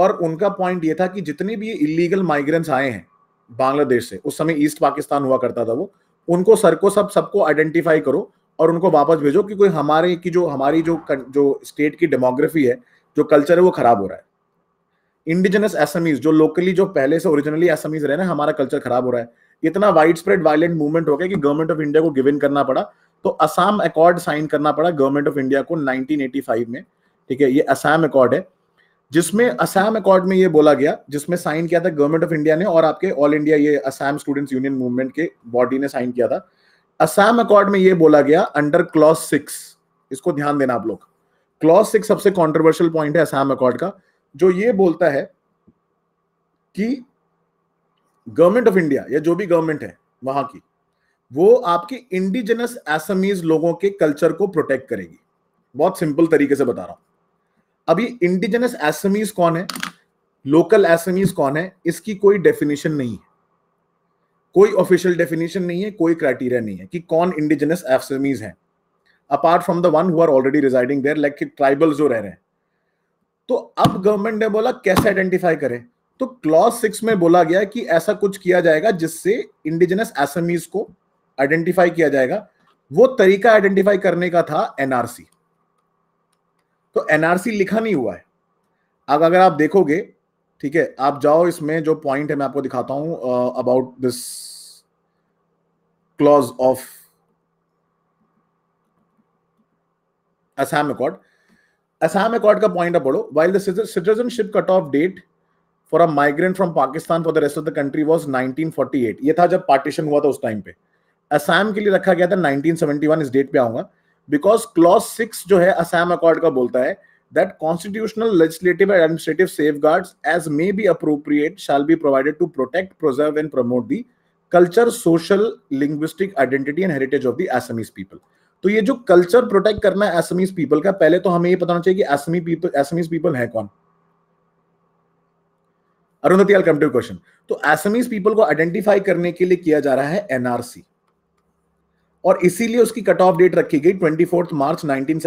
और उनका पॉइंट ये था कि जितने भी इलीगल माइग्रेंट्स आए हैं बांग्लादेश से उस समय ईस्ट पाकिस्तान हुआ करता था वो उनको सर को सब सबको आइडेंटिफाई करो और उनको वापस भेजो कि कोई हमारे की जो हमारी जो जो स्टेट की डेमोग्राफी है जो कल्चर है वो खराब हो रहा है इंडिजिनस एसएमईज जो लोकली जो पहले से ओरिजिनली एसएमईज रहे ना हमारा कल्चर खराब हो रहा है इतना वाइड स्प्रेड वायलेंट मूवमेंट हो गया कि गवर्नमेंट ऑफ इंडिया को गिव इन करना पड़ा तो असम अकॉर्ड साइन करना पड़ा गवर्नमेंट ऑफ इंडिया को 1985 में ठीक है ये असम अकॉर्ड है जिसमें असम अकॉर्ड में ये बोला गया जिसमें साइन किया था गवर्नमेंट ऑफ इंडिया ने और आपके ऑल इंडिया ये असम स्टूडेंट्स यूनियन मूवमेंट के बॉडी ने साइन किया था असम अकॉर्ड में ये बोला गया अंडर क्लॉज सिक्स इसको ध्यान देना आप लोग क्लॉज सिक्स सबसे कॉन्ट्रोवर्शियल पॉइंट है असम अकॉर्ड का जो ये बोलता है कि गवर्नमेंट ऑफ इंडिया या जो भी गवर्नमेंट है वहां की वो आपके इंडिजिनस एसमीज लोगों के कल्चर को प्रोटेक्ट करेगी बहुत सिंपल तरीके से बता रहा हूं अभी इंडिजिनस एसमीज कौन है लोकल एसमीज कौन है इसकी कोई डेफिनेशन नहीं है कोई ऑफिशियल डेफिनेशन नहीं है कोई क्राइटेरिया नहीं है कि कौन इंडिजिनस एसमीज है apart from the one who are already residing there like tribal जो रह रहे हैं तो अब गवर्नमेंट ने बोला कैसे आइडेंटिफाई करें तो क्लॉज सिक्स में बोला गया कि ऐसा कुछ किया जाएगा जिससे इंडिजिनस एसएमईज को आइडेंटिफाई किया जाएगा वो तरीका आइडेंटिफाई करने का था एनआरसी तो एनआरसी लिखा नहीं हुआ है अब अगर आप देखोगे ठीक है आप जाओ इसमें जो पॉइंट है मैं आपको दिखाता हूं about this clause of Assam accord Assam accord का पॉइंट आप पढ़ो while the citizenship cut off date for a migrant from Pakistan for the rest of the country was nineteen forty eight ये था जब पार्टीशन हुआ था उस टाइम पे असैम के लिए रखा गया था नाइनटीन सेवेंटी वन इस डेट पे आऊंगा बिकॉज क्लॉज सिक्स जो है असैम अकॉर्ड का बोलता है that constitutional legislative and administrative safeguard as may be appropriate shall be provided to protect preserve and promote the culture social linguistic identity and heritage of the Assamese people तो ये जो culture protect करना है एसमीज people का पहले तो हमें ये पता होना चाहिए कि एसमी पीपल एसमीज पीपल है कौन Arundhati I'll come to question तो एसमीज पीपल को आइडेंटिफाई करने के लिए किया जा रहा है एनआरसी और इसीलिए उसकी कट ऑफ डेट रखी गई ट्वेंटी मार्च नाइनटीन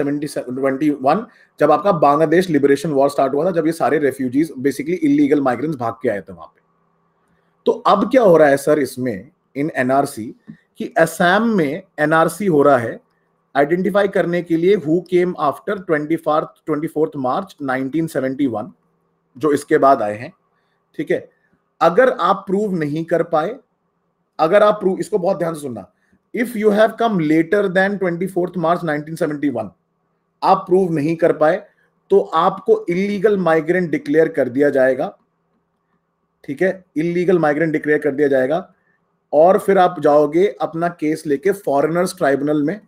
जब आपका बांग्लादेश लिबरेशन वॉर स्टार्ट हुआ था जब ये सारे रेफ्यूजीज बेसिकली इलीगल माइग्रेंट्स भाग के आए थे वहां पे तो अब क्या हो रहा है सर इसमें इन एनआरसी कि असम में एनआरसी हो रहा है आइडेंटिफाई करने के लिए who came after twenty fourth March 1971 जो इसके बाद आए हैं ठीक है अगर आप प्रूव नहीं कर पाए अगर आप प्रूव इसको बहुत ध्यान से सुनना if you have come later then twenty fourth March one आप प्रूव नहीं कर पाए तो आपको इलीगल माइग्रेंट डिक्लेयर कर दिया जाएगा ठीक है इलीगल माइग्रेंट डिक्लेयर कर दिया जाएगा और फिर आप जाओगे अपना केस लेके फॉरेनर्स ट्राइब्यूनल में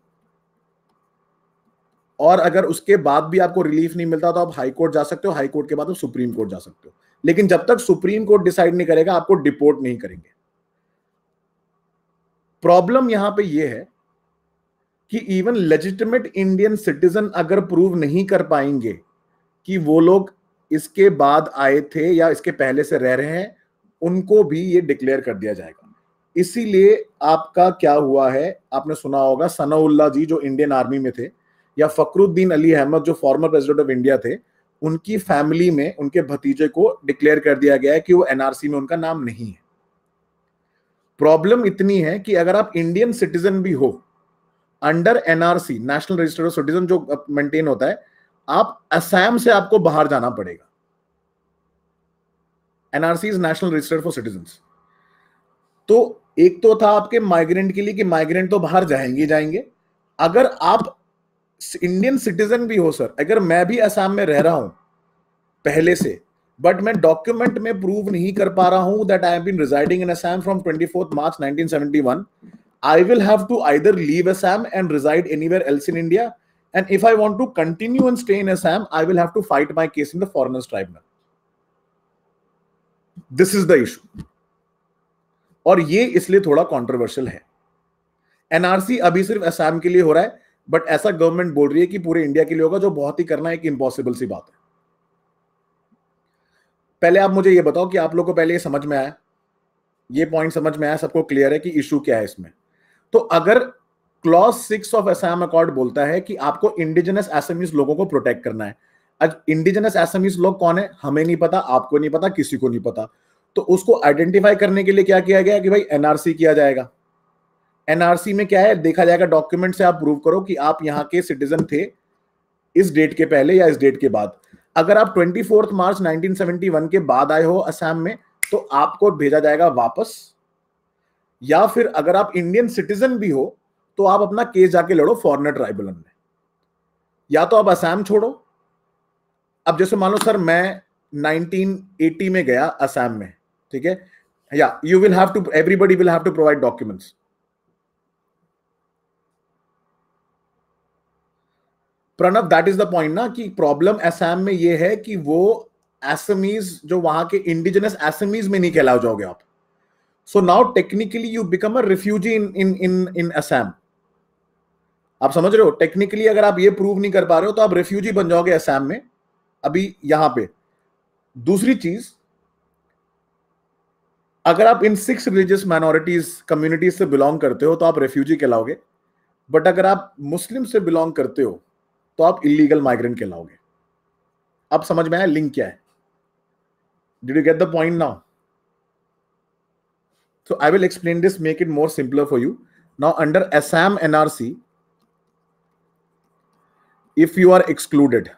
और अगर उसके बाद भी आपको रिलीफ नहीं मिलता तो आप हाई कोर्ट जा सकते हो हाई कोर्ट के बाद आप सुप्रीम कोर्ट जा सकते हो लेकिन जब तक सुप्रीम कोर्ट डिसाइड नहीं करेगा आपको डिपोर्ट नहीं करेंगे प्रॉब्लम यहां पे ये है कि इवन लेजिटिमेट इंडियन सिटीजन अगर प्रूव नहीं कर पाएंगे कि वो लोग इसके बाद आए थे या इसके पहले से रह रहे हैं उनको भी ये डिक्लेयर कर दिया जाएगा इसीलिए आपका क्या हुआ है आपने सुना होगा सनाउल्ला जी जो इंडियन आर्मी में थे या फकरुद्दीन अली अहमद जो फॉर्मर प्रेसिडेंट ऑफ इंडिया थे उनकी फैमिली में उनके भतीजे को डिक्लेयर कर दिया गया है कि वो एनआरसी में उनका नाम नहीं है प्रॉब्लम इतनी है कि अगर आप इंडियन सिटीजन भी हो under NRC national registered of citizen जो मेंटेन होता है आप असैम से आपको बाहर जाना पड़ेगा NRC is national registered for citizen तो एक तो था आपके माइग्रेंट के लिए कि माइग्रेंट तो बाहर जाएंगे जाएंगे अगर आप इंडियन सिटीजन भी हो सर अगर मैं भी असम में रह रहा हूं पहले से बट मैं डॉक्यूमेंट में प्रूव नहीं कर पा रहा हूं that I have been residing in Assam from 24th March 1971 I will have to either leave Assam and reside anywhere else in India. And if I want to continue and stay in Assam, I will have to fight my case in the Foreigners Tribunal. This is the issue. और ये इसलिए थोड़ा controversial है NRC अभी सिर्फ असम के लिए हो रहा है बट ऐसा गवर्नमेंट बोल रही है कि पूरे इंडिया के लिए होगा जो बहुत ही करना एक इम्पॉसिबल सी बात है पहले आप मुझे ये बताओ कि आप लोग को पहले ये समझ में आया ये पॉइंट समझ में आया सबको क्लियर है कि इशू क्या है इसमें तो अगर क्लॉज सिक्स ऑफ एस अकॉर्ड बोलता है कि आपको इंडिजिनस एसएमईज लोगों को प्रोटेक्ट करना है आज इंडिजिनस एसएमईज लोग कौन है हमें नहीं पता आपको नहीं पता किसी को नहीं पता तो उसको आइडेंटिफाई करने के लिए क्या किया गया कि भाई एनआरसी किया जाएगा एनआरसी में क्या है देखा जाएगा डॉक्यूमेंट से आप प्रूव करो कि आप यहाँ के सिटीजन थे इस डेट के पहले या इस डेट के बाद अगर आप ट्वेंटी मार्च नाइनटीन के बाद आए हो असम में तो आपको भेजा जाएगा वापस या फिर अगर आप इंडियन सिटीजन भी हो तो आप अपना केस जाके लड़ो फॉरनर ट्राइब्यूनल में या तो आप असम छोड़ो अब जैसे मान लो सर मैं 1980 में गया असम में ठीक है या you will have to everybody will have to provide documents Pranav that is the point ना कि प्रॉब्लम असम में ये है कि वो एसमीज जो वहां के इंडिजिनस एसमीज में नहीं कहलाओ जाओगे आप so now technically you become a refugee in in in in Assam आप समझ रहे हो टेक्निकली अगर आप ये प्रूव नहीं कर पा रहे हो तो आप रेफ्यूजी बन जाओगे असम में अभी यहां पे दूसरी चीज अगर आप इन सिक्स रिलीजियस माइनॉरिटीज कम्युनिटीज से बिलोंग करते हो तो आप रेफ्यूजी कहलाओगे बट अगर आप मुस्लिम से बिलोंग करते हो तो आप इलीगल माइग्रेंट कहलाओगे अब समझ में आया लिंक क्या है did you get the point now so I will explain this make it more simpler for you now under Assam NRC if you are excluded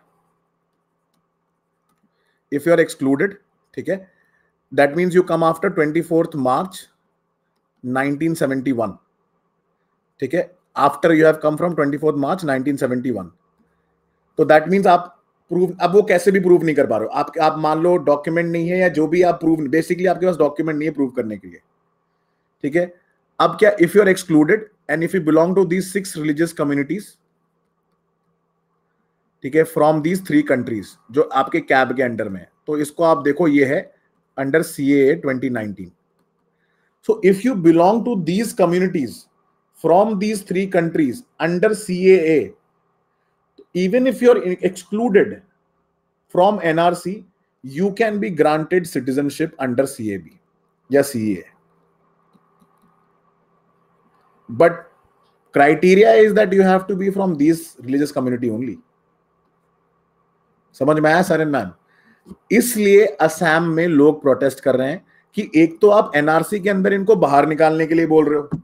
if you are excluded ठीक है that means you come after twenty fourth March nineteen one ठीक है after you have come from twenty fourth March nineteen one तो that means आप prove अब वो कैसे भी प्रूव नहीं कर पा रहे हो आप आप मान लो डॉक्यूमेंट नहीं है या जो भी आप प्रूव बेसिकली आपके पास डॉक्यूमेंट नहीं है प्रूव करने के लिए ठीक है अब क्या if you are excluded and if you belong to these six religious communities ठीक है फ्रॉम दीज थ्री कंट्रीज जो आपके कैब के अंडर में है तो इसको आप देखो ये है under C A twenty nineteen so if you belong to these communities from these three countries under C A even if you're excluded from NRC, you can be granted citizenship under CAB या CA. But criteria is that you have to be from these religious community only. समझ में आया sir ma'am इसलिए असम में लोग protest कर रहे हैं कि एक तो आप एनआरसी के अंदर इनको बाहर निकालने के लिए बोल रहे हो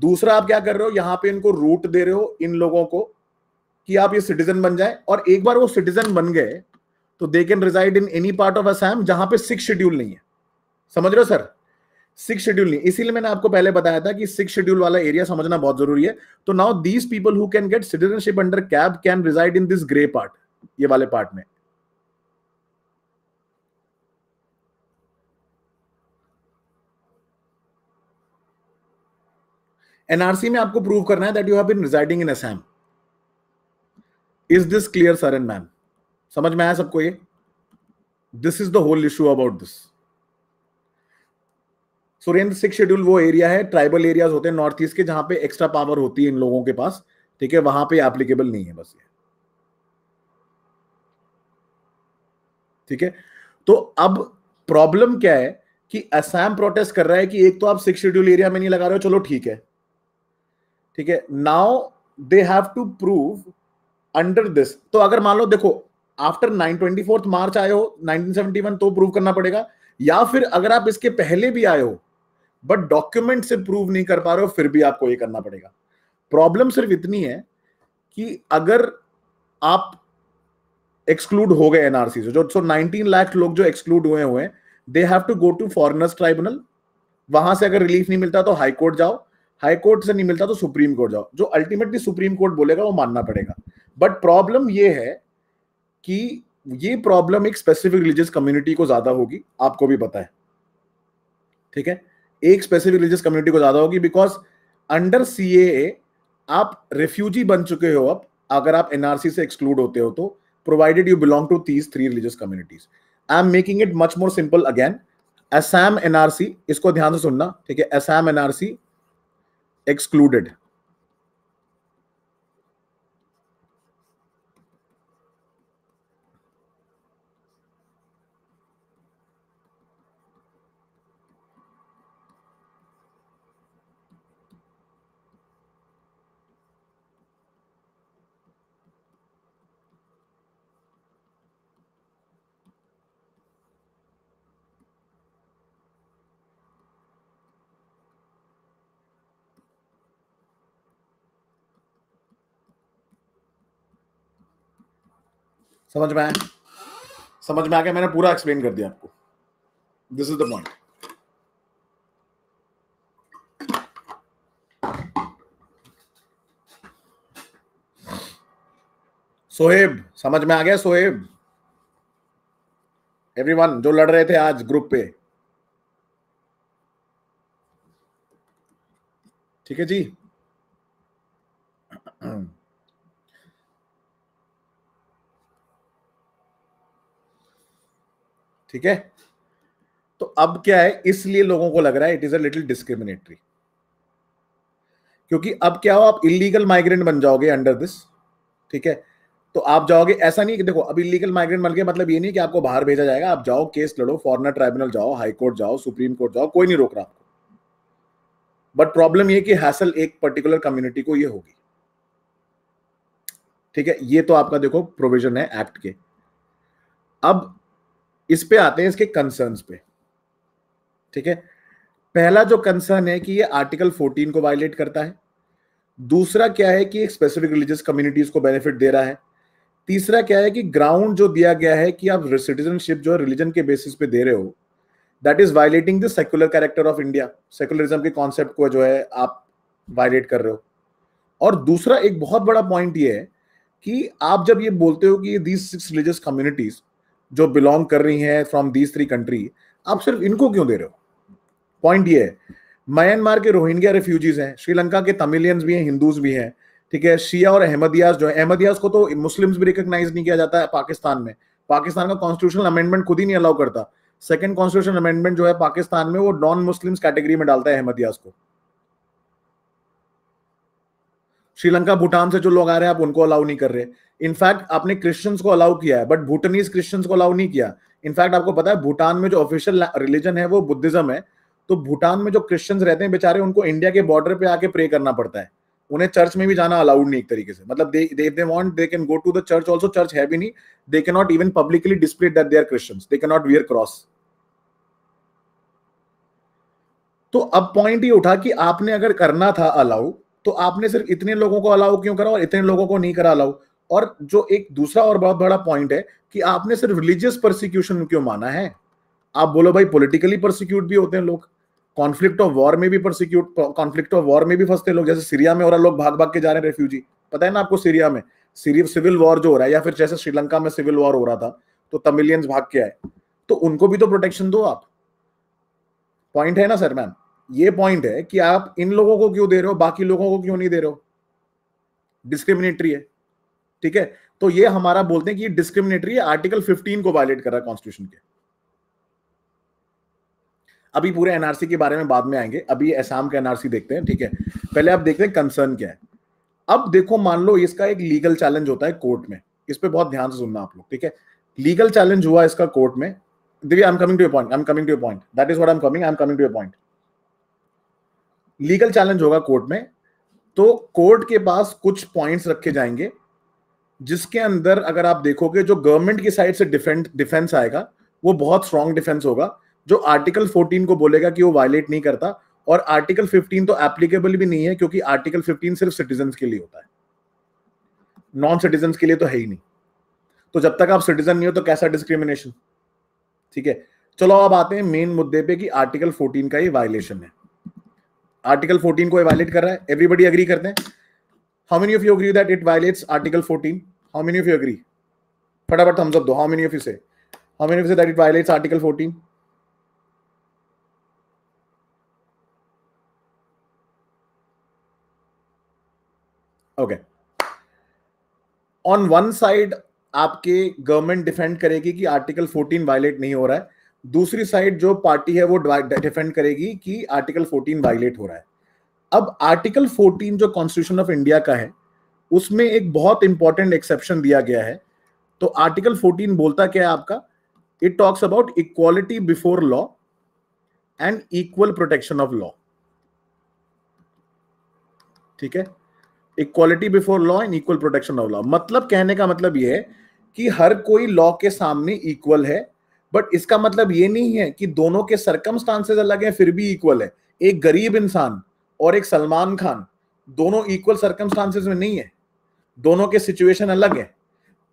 दूसरा आप क्या कर रहे हो यहां पे इनको रूट दे रहे हो इन लोगों को कि आप ये सिटीजन बन जाए और एक बार वो सिटीजन बन गए तो they can reside in any part of Assam जहां पे सिक्स शेड्यूल नहीं है समझ रहे हो सर सिक्स शेड्यूल नहीं इसीलिए मैंने आपको पहले बताया था कि सिक्स शेड्यूल वाला एरिया समझना बहुत जरूरी है तो now these people who can get citizenship under CAB can reside in this grey part ये वाले पार्ट में एनआरसी में आपको प्रूव करना है that you have been residing in Assam is this clear sir and ma'am समझ में आया सबको ये this is the whole issue about this Surendra six schedule वो एरिया है ट्राइबल एरियाज होते हैं नॉर्थ ईस्ट के जहां पे एक्स्ट्रा पावर होती है इन लोगों के पास ठीक है वहां पे एप्लीकेबल नहीं है बस ये ठीक है तो अब प्रॉब्लम क्या है कि असम प्रोटेस्ट कर रहा है कि एक तो आप सिक्स शेड्यूल एरिया में नहीं लगा रहे हो चलो ठीक है ठीक है now they have to prove under this तो अगर मान लो देखो after nine twenty fourth March आए हो 1971 तो प्रूव करना पड़ेगा या फिर अगर आप इसके पहले भी आए हो बट डॉक्यूमेंट से प्रूव नहीं कर पा रहे हो फिर भी आपको ये करना पड़ेगा प्रॉब्लम सिर्फ इतनी है कि अगर आप एक्सक्लूड हो गए एनआरसी से जो सो नाइनटीन लाख लोग जो एक्सक्लूड हुए हुए they have to go to foreigners tribunal वहां से अगर रिलीफ नहीं मिलता तो हाई कोर्ट जाओ हाई कोर्ट से नहीं मिलता तो सुप्रीम कोर्ट जाओ जो अल्टीमेटली सुप्रीम कोर्ट बोलेगा वो मानना पड़ेगा बट प्रॉब्लम ये है कि ये प्रॉब्लम एक स्पेसिफिक रिलीजियस कम्युनिटी को ज्यादा होगी आपको भी पता है ठीक है एक स्पेसिफिक रिलीजियस कम्युनिटी को ज्यादा होगी बिकॉज अंडर सी आप रेफ्यूजी बन चुके हो अब अगर आप एनआरसी से एक्सक्लूड होते हो तो प्रोवाइडेड यू बिलोंग टू तीस three religious communities I am making it much more simple again Assam NRC इसको ध्यान से सुनना ठीक है असैम एनआरसी एक्सक्लूडेड समझ में आया समझ में आ गया मैंने पूरा एक्सप्लेन कर दिया आपको this is the point Sohaib समझ में आ गया सोहेब एवरीवन जो लड़ रहे थे आज ग्रुप पे ठीक है जी ठीक है तो अब क्या है इसलिए लोगों को लग रहा है it is a little discriminatory क्योंकि अब क्या हो आप इलीगल माइग्रेंट बन जाओगे अंडर दिस ठीक है तो आप जाओगे ऐसा नहीं कि देखो अब इलीगल माइग्रेंट बन के मतलब ये नहीं कि आपको बाहर भेजा जाएगा आप जाओ केस लड़ो फॉरनर ट्राइब्यूनल जाओ हाई कोर्ट जाओ सुप्रीम कोर्ट जाओ कोई नहीं रोक रहा आपको बट प्रॉब्लम ये कि हैसल एक पर्टिकुलर कम्युनिटी को ये होगी ठीक है ये तो आपका देखो प्रोविजन है एक्ट के अब इस पे आते हैं इसके कंसर्न पे ठीक है पहला जो कंसर्न है कि ये आर्टिकल 14 को वायलेट करता है दूसरा क्या है कि एक स्पेसिफिक रिलीजियस कम्युनिटीज को बेनिफिट दे रहा है तीसरा क्या है कि ग्राउंड जो दिया गया है कि आप सिटीजनशिप जो है रिलीजन के बेसिस पे दे रहे हो that is violating the secular character of India secularism के कॉन्सेप्ट को जो है आप वायलेट कर रहे हो और दूसरा एक बहुत बड़ा पॉइंट ये है कि आप जब ये बोलते हो कि दीज सिक्स रिलीजियस कम्युनिटीज़ जो बिलोंग कर रही हैं फ्रॉम दीज थ्री कंट्री आप सिर्फ इनको क्यों दे रहे हो पॉइंट ये है म्यांमार के रोहिंग्या रेफ्यूजीज हैं श्रीलंका के तमिलियंस भी हैं हिंदूज भी हैं ठीक है शिया और अहमदियाज जो है अहमदियाज को तो मुस्लिम्स भी रिकग्नाइज नहीं किया जाता है पाकिस्तान में पाकिस्तान का कॉन्स्टिट्यूशनल अमेंडमेंट खुद ही नहीं अलाउ करता सेकंड कॉन्स्टिट्यूशन अमेंडमेंट जो है पाकिस्तान में वो नॉन मुस्लिम्स कैटेगरी में डालता है अहमदियाज को श्रीलंका भूटान से जो लोग आ रहे हैं आप उनको अलाउ नहीं कर रहे इनफैक्ट आपने क्रिश्चियंस को अलाउ किया है बट भूटनीज क्रिश्चियंस को अलाउ नहीं किया इनफैक्ट आपको पता है भूटान में जो ऑफिशियल रिलीजन है वो बुद्धिज्म है तो भूटान में जो क्रिश्चियंस रहते हैं बेचारे उनको इंडिया के बॉर्डर पे आके प्रे करना पड़ता है उन्हें चर्च में भी जाना अलाउड नहीं एक तरीके से मतलब they they want can go to the church also church है भी नहीं they can not even publicly display that they are Christians they can not wear cross तो अब पॉइंट ये उठा कि आपने अगर करना था अलाउ तो आपने सिर्फ इतने लोगों को अलाउ क्यों करा और इतने लोगों को नहीं करा अलाउ और जो एक दूसरा और बहुत बड़ा पॉइंट है कि आपने सिर्फ रिलीजियस प्रोसिक्यूशन क्यों माना है आप बोलो भाई पोलिटिकली प्रोसिक्यूट भी होते हैं लोग कॉन्फ्लिक्ट ऑफ वॉर में भी प्रोसिक्यूट कॉन्फ्लिक्ट ऑफ वॉर में भी फंसते लोग जैसे सीरिया में हो रहा लोग भाग भाग के जा रहे हैं रेफ्यूजी पता है ना आपको सीरिया में सीरिया सिविल वॉर जो हो रहा है या फिर जैसे श्रीलंका में सिविल वॉर हो रहा था तो तमिलियंस भाग के आए तो उनको भी तो प्रोटेक्शन दो आप पॉइंट है ना सर मैम ये पॉइंट है कि आप इन लोगों को क्यों दे रहे हो बाकी लोगों को क्यों नहीं दे रहे हो डिस्क्रिमिनेटरी है ठीक है तो ये हमारा बोलते हैं कि डिस्क्रिमिनेटरी है आर्टिकल 15 को वायलेट कर रहा है कॉन्स्टिट्यूशन के अभी पूरे एनआरसी के बारे में बाद में आएंगे अभी असम का एनआरसी देखते हैं ठीक है पहले आप देखते हैं कंसर्न क्या है अब देखो मान लो इसका एक लीगल चैलेंज होता है कोर्ट में इस पर बहुत ध्यान से सुनना आप लोग ठीक है लीगल चैलेंज हुआ इसका कोर्ट में Divya I am coming to a point I am coming to a point that is what I am coming I am coming to a point legal challenge होगा कोर्ट में तो कोर्ट के पास कुछ points रखे जाएंगे जिसके अंदर अगर आप देखोगे जो गवर्नमेंट की साइड से डिफेंड डिफेंस आएगा वो बहुत स्ट्रांग डिफेंस होगा जो आर्टिकल 14 को बोलेगा कि वो वायलेट नहीं करता और आर्टिकल 15 तो एप्लीकेबल भी नहीं है क्योंकि आर्टिकल 15 सिर्फ सिटीजन के लिए होता है नॉन सिटीजन के लिए तो है ही नहीं तो जब तक आप सिटीजन नहीं हो तो कैसा डिस्क्रिमिनेशन ठीक है चलो अब आते हैं मेन मुद्दे पे कि आर्टिकल 14 का ये वायलेशन है आर्टिकल 14 को वायलेट कर रहा है एवरीबडी एग्री करते हैं how many of you agree that it violates article 14 how many of you agree फटाफट थम्स अप दो how many of you say how many of you say that it violates article 14 okay on one side आपके government defend करेगी कि article 14 violet नहीं हो रहा है दूसरी साइड जो पार्टी है वो डिफेंड करेगी कि आर्टिकल 14 वायलेट हो रहा है अब आर्टिकल 14 जो कॉन्स्टिट्यूशन ऑफ इंडिया का है उसमें एक बहुत इंपॉर्टेंट एक्सेप्शन दिया गया है तो आर्टिकल 14 बोलता क्या है आपका it talks about equality before law and equal protection of law ठीक है equality before law and equal protection of law मतलब कहने का मतलब यह है कि हर कोई लॉ के सामने इक्वल है बट इसका मतलब ये नहीं है कि दोनों के सरकमस्टांसेस अलग हैं फिर भी इक्वल है एक गरीब इंसान और एक सलमान खान दोनों इक्वल सरकमस्टांसेस में नहीं है दोनों के सिचुएशन अलग है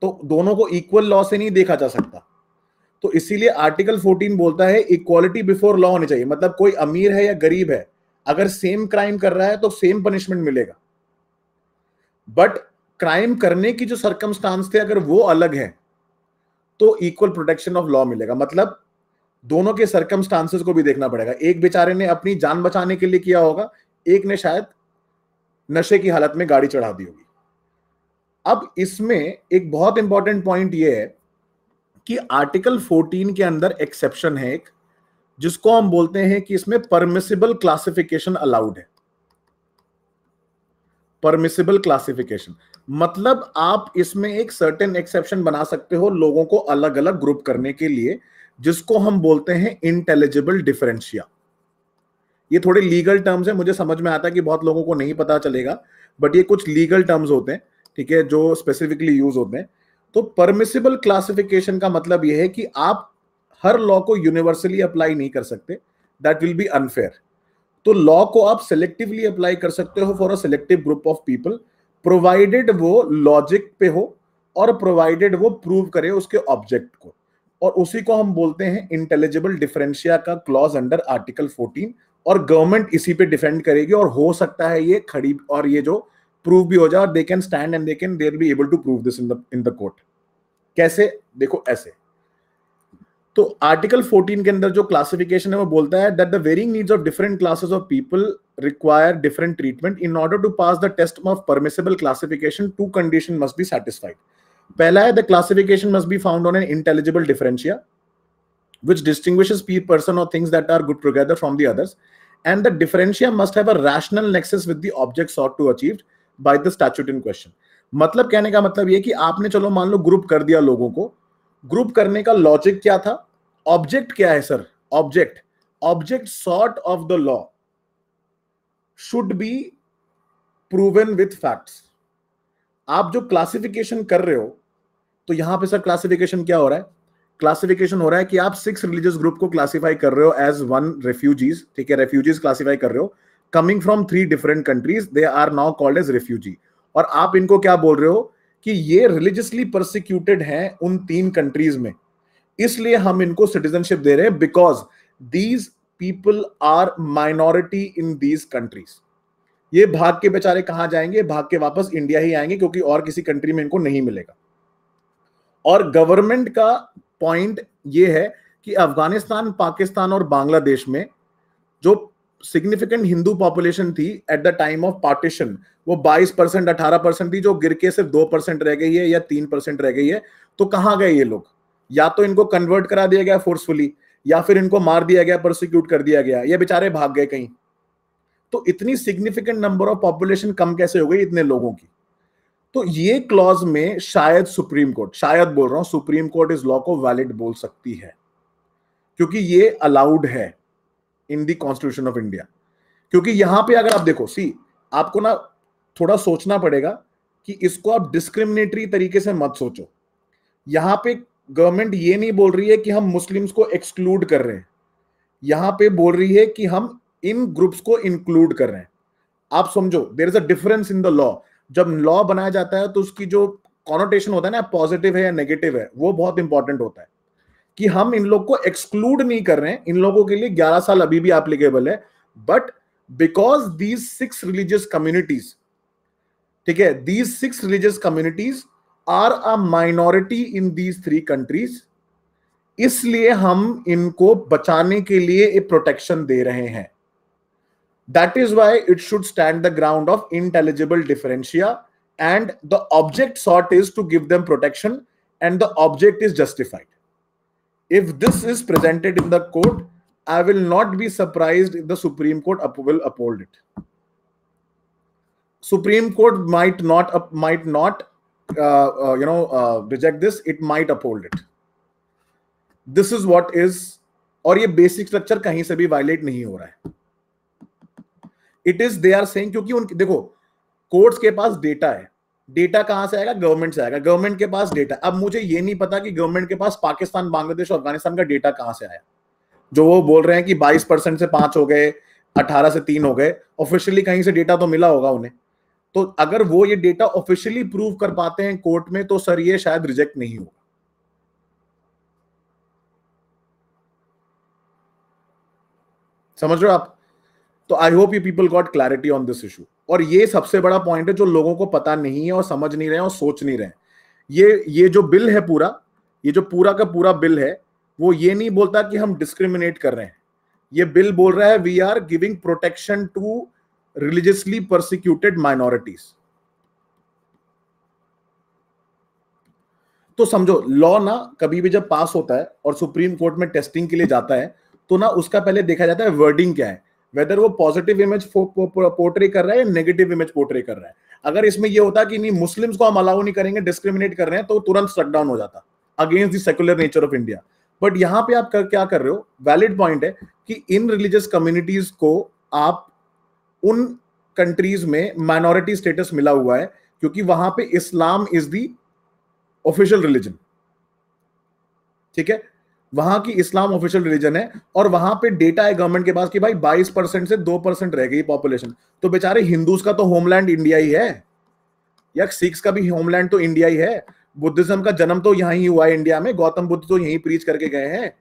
तो दोनों को इक्वल लॉ से नहीं देखा जा सकता तो इसीलिए आर्टिकल 14 बोलता है इक्वालिटी बिफोर लॉ होनी चाहिए मतलब कोई अमीर है या गरीब है अगर सेम क्राइम कर रहा है तो सेम पनिशमेंट मिलेगा बट क्राइम करने की जो सरकमस्टांस थे अगर वो अलग है तो इक्वल प्रोटेक्शन ऑफ लॉ मिलेगा मतलब दोनों के सर्कमस्टांसेस को भी देखना पड़ेगा एक बेचारे ने अपनी जान बचाने के लिए किया होगा एक ने शायद नशे की हालत में गाड़ी चढ़ा दी होगी अब इसमें एक बहुत इंपॉर्टेंट पॉइंट यह है कि आर्टिकल 14 के अंदर एक्सेप्शन है एक जिसको हम बोलते हैं कि इसमें परमिसिबल क्लासिफिकेशन अलाउड है परमिसिबल क्लासिफिकेशन मतलब आप इसमें एक सर्टेन एक्सेप्शन बना सकते हो लोगों को अलग अलग ग्रुप करने के लिए जिसको हम बोलते हैं इंटेलिजिबल डिफरेंशिया ये थोड़े लीगल टर्म्स है मुझे समझ में आता है कि बहुत लोगों को नहीं पता चलेगा बट ये कुछ लीगल टर्म्स होते हैं ठीक है जो स्पेसिफिकली यूज होते हैं तो परमिसिबल क्लासिफिकेशन का मतलब यह है कि आप हर लॉ को यूनिवर्सली अप्लाई नहीं कर सकते दैट विल बी अनफेयर तो लॉ को आप सिलेक्टिवली अप्लाई कर सकते हो for a selective group of people provided वो लॉजिक पे हो और प्रोवाइडेड वो प्रूव करे उसके ऑब्जेक्ट को और उसी को हम बोलते हैं इंटेलिजिबल डिफरेंशिया का क्लॉज अंडर आर्टिकल 14 और गवर्नमेंट इसी पे डिफेंड करेगी और हो सकता है ये खड़ी और ये जो प्रूव भी हो जाए और they can stand and they can there be able to prove this in the in the court कैसे देखो ऐसे तो आर्टिकल 14 के अंदर जो क्लासिफिकेशन है वो बोलता है that the varying needs of different classes of people require different treatment in order to pass the test of permissible classification two condition must be satisfied पहला है the classification must be found on an intelligible differentia which distinguishes person or things that are good together from the others and the differentia must have a rational nexus with the object sought to achieved by the statute in question मतलब कहने का मतलब ये कि आपने चलो मान लो group कर दिया लोगों को ग्रुप करने का लॉजिक क्या था ऑब्जेक्ट क्या है sir object object sort of the law should be proven with facts आप जो क्लासिफिकेशन कर रहे हो तो यहां पे सर क्लासिफिकेशन क्या हो रहा है क्लासिफिकेशन हो रहा है कि आप सिक्स रिलीजियस ग्रुप को क्लासिफाई कर रहे हो एज वन रेफ्यूजीज ठीक है रेफ्यूजीज क्लासिफाई कर रहे हो coming from three different countries they are now called as refugee और आप इनको क्या बोल रहे हो कि ये रिलीजियसली प्रोसिक्यूटेड हैं उन तीन कंट्रीज में इसलिए हम इनको सिटीजनशिप दे रहे हैं because these people are minority in these countries ये भाग के बेचारे कहां जाएंगे भाग के वापस इंडिया ही आएंगे क्योंकि और किसी कंट्री में इनको नहीं मिलेगा और गवर्नमेंट का पॉइंट ये है कि अफगानिस्तान पाकिस्तान और बांग्लादेश में जो सिग्निफिकेंट हिंदू पॉपुलेशन थी at the time of partition वो 22 परसेंट अठारह परसेंट थी जो गिर के सिर्फ दो परसेंट रह गई है या तीन परसेंट रह गई है तो कहां गए ये लोग या तो इनको कन्वर्ट करा दिया गया फोर्सफुली या फिर इनको मार दिया गया प्रोसिक्यूट कर दिया गया ये बेचारे भाग गए कहीं तो इतनी सिग्निफिकेंट नंबर ऑफ पॉपुलेशन कम कैसे हो गई इतने लोगों की तो ये क्लॉज में शायद सुप्रीम कोर्ट शायद बोल रहा हूं सुप्रीम कोर्ट इस लॉ को वैलिड बोल सकती है क्योंकि ये अलाउड है in the constitution of India क्योंकि यहां पे अगर आप देखो सी आपको ना थोड़ा सोचना पड़ेगा कि इसको आप डिस्क्रिमिनेटरी तरीके से मत सोचो यहां पे गवर्नमेंट ये नहीं बोल रही है कि हम मुस्लिम्स को एक्सक्लूड कर रहे हैं यहां पे बोल रही है कि हम इन ग्रुप्स को इंक्लूड कर रहे हैं आप समझो there is a difference in the law जब लॉ बनाया जाता है तो उसकी जो कॉनोटेशन होता है ना पॉजिटिव है या नेगेटिव है वो बहुत इंपॉर्टेंट होता है कि हम इन लोग को एक्सक्लूड नहीं कर रहे हैं इन लोगों के लिए 11 साल अभी भी एप्लीकेबल है but because these six religious communities ठीक है these six religious communities Are a minority in these three countries, इसलिए हम इनको बचाने के लिए ए प्रोटेक्शन दे रहे हैं that is why it should stand the ground of intelligible and the object sought is to give them protection and the object is justified if this is presented in the court i will not be surprised if the supreme court will uphold it supreme court might not might not Uh, uh, you know uh, reject this it might uphold it this is what is और ये basic structure कहीं से भी violet नहीं हो रहा है it is they are saying क्योंकि उनके देखो कोर्ट्स के पास डेटा है डेटा कहां से आएगा गवर्नमेंट से आएगा गवर्नमेंट के पास डेटा अब मुझे ये नहीं पता कि गवर्नमेंट के पास पाकिस्तान बांग्लादेश और अफगानिस्तान का डेटा कहां से आया जो वो बोल रहे हैं कि 22 परसेंट से पांच हो गए 18 से तीन हो गए ऑफिशियली कहीं से डेटा तो मिला होगा उन्हें तो अगर वो ये डेटा ऑफिशियली प्रूव कर पाते हैं कोर्ट में तो सर ये शायद रिजेक्ट नहीं होगा समझ रहे हो आप तो I hope you people got clarity on this issue और ये सबसे बड़ा पॉइंट है जो लोगों को पता नहीं है और समझ नहीं रहे और सोच नहीं रहे ये ये जो बिल है पूरा ये जो पूरा का पूरा बिल है वो ये नहीं बोलता कि हम डिस्क्रिमिनेट कर रहे हैं ये बिल बोल रहा है we are giving protection to religiously persecuted minorities तो समझो लॉ ना कभी भी जब पास होता है और सुप्रीम कोर्ट में टेस्टिंग के लिए जाता है तो ना उसका पहले देखा जाता है वर्डिंग क्या है वेदर वो पॉजिटिव इमेज पोर्ट्रे कर रहा है या नेगेटिव इमेज पोर्ट्रे कर रहा है अगर इसमें ये होता कि नहीं मुस्लिम्स को हम अलाउ नहीं करेंगे डिस्क्रिमिनेट कर रहे हैं तो तुरंत शटडाउन हो जाता against the secular nature of India but यहाँ पे आप कर, क्या कर रहे हो वैलिड पॉइंट है कि इन रिलीजियस कम्युनिटीज को आप उन कंट्रीज में माइनॉरिटी स्टेटस मिला हुआ है क्योंकि वहां पे Islam is the official religion ठीक है वहां की इस्लाम ऑफिशियल रिलीजन है और वहां पे डेटा है गवर्नमेंट के पास कि भाई 22 परसेंट से 2 परसेंट रह गई पॉपुलेशन तो बेचारे हिंदूज का तो होमलैंड इंडिया ही है या सिख्स का भी होमलैंड तो इंडिया ही है बुद्धिज्म का जन्म तो यहाँ ही हुआ है इंडिया में गौतम बुद्ध तो यहीं प्रीच करके गए हैं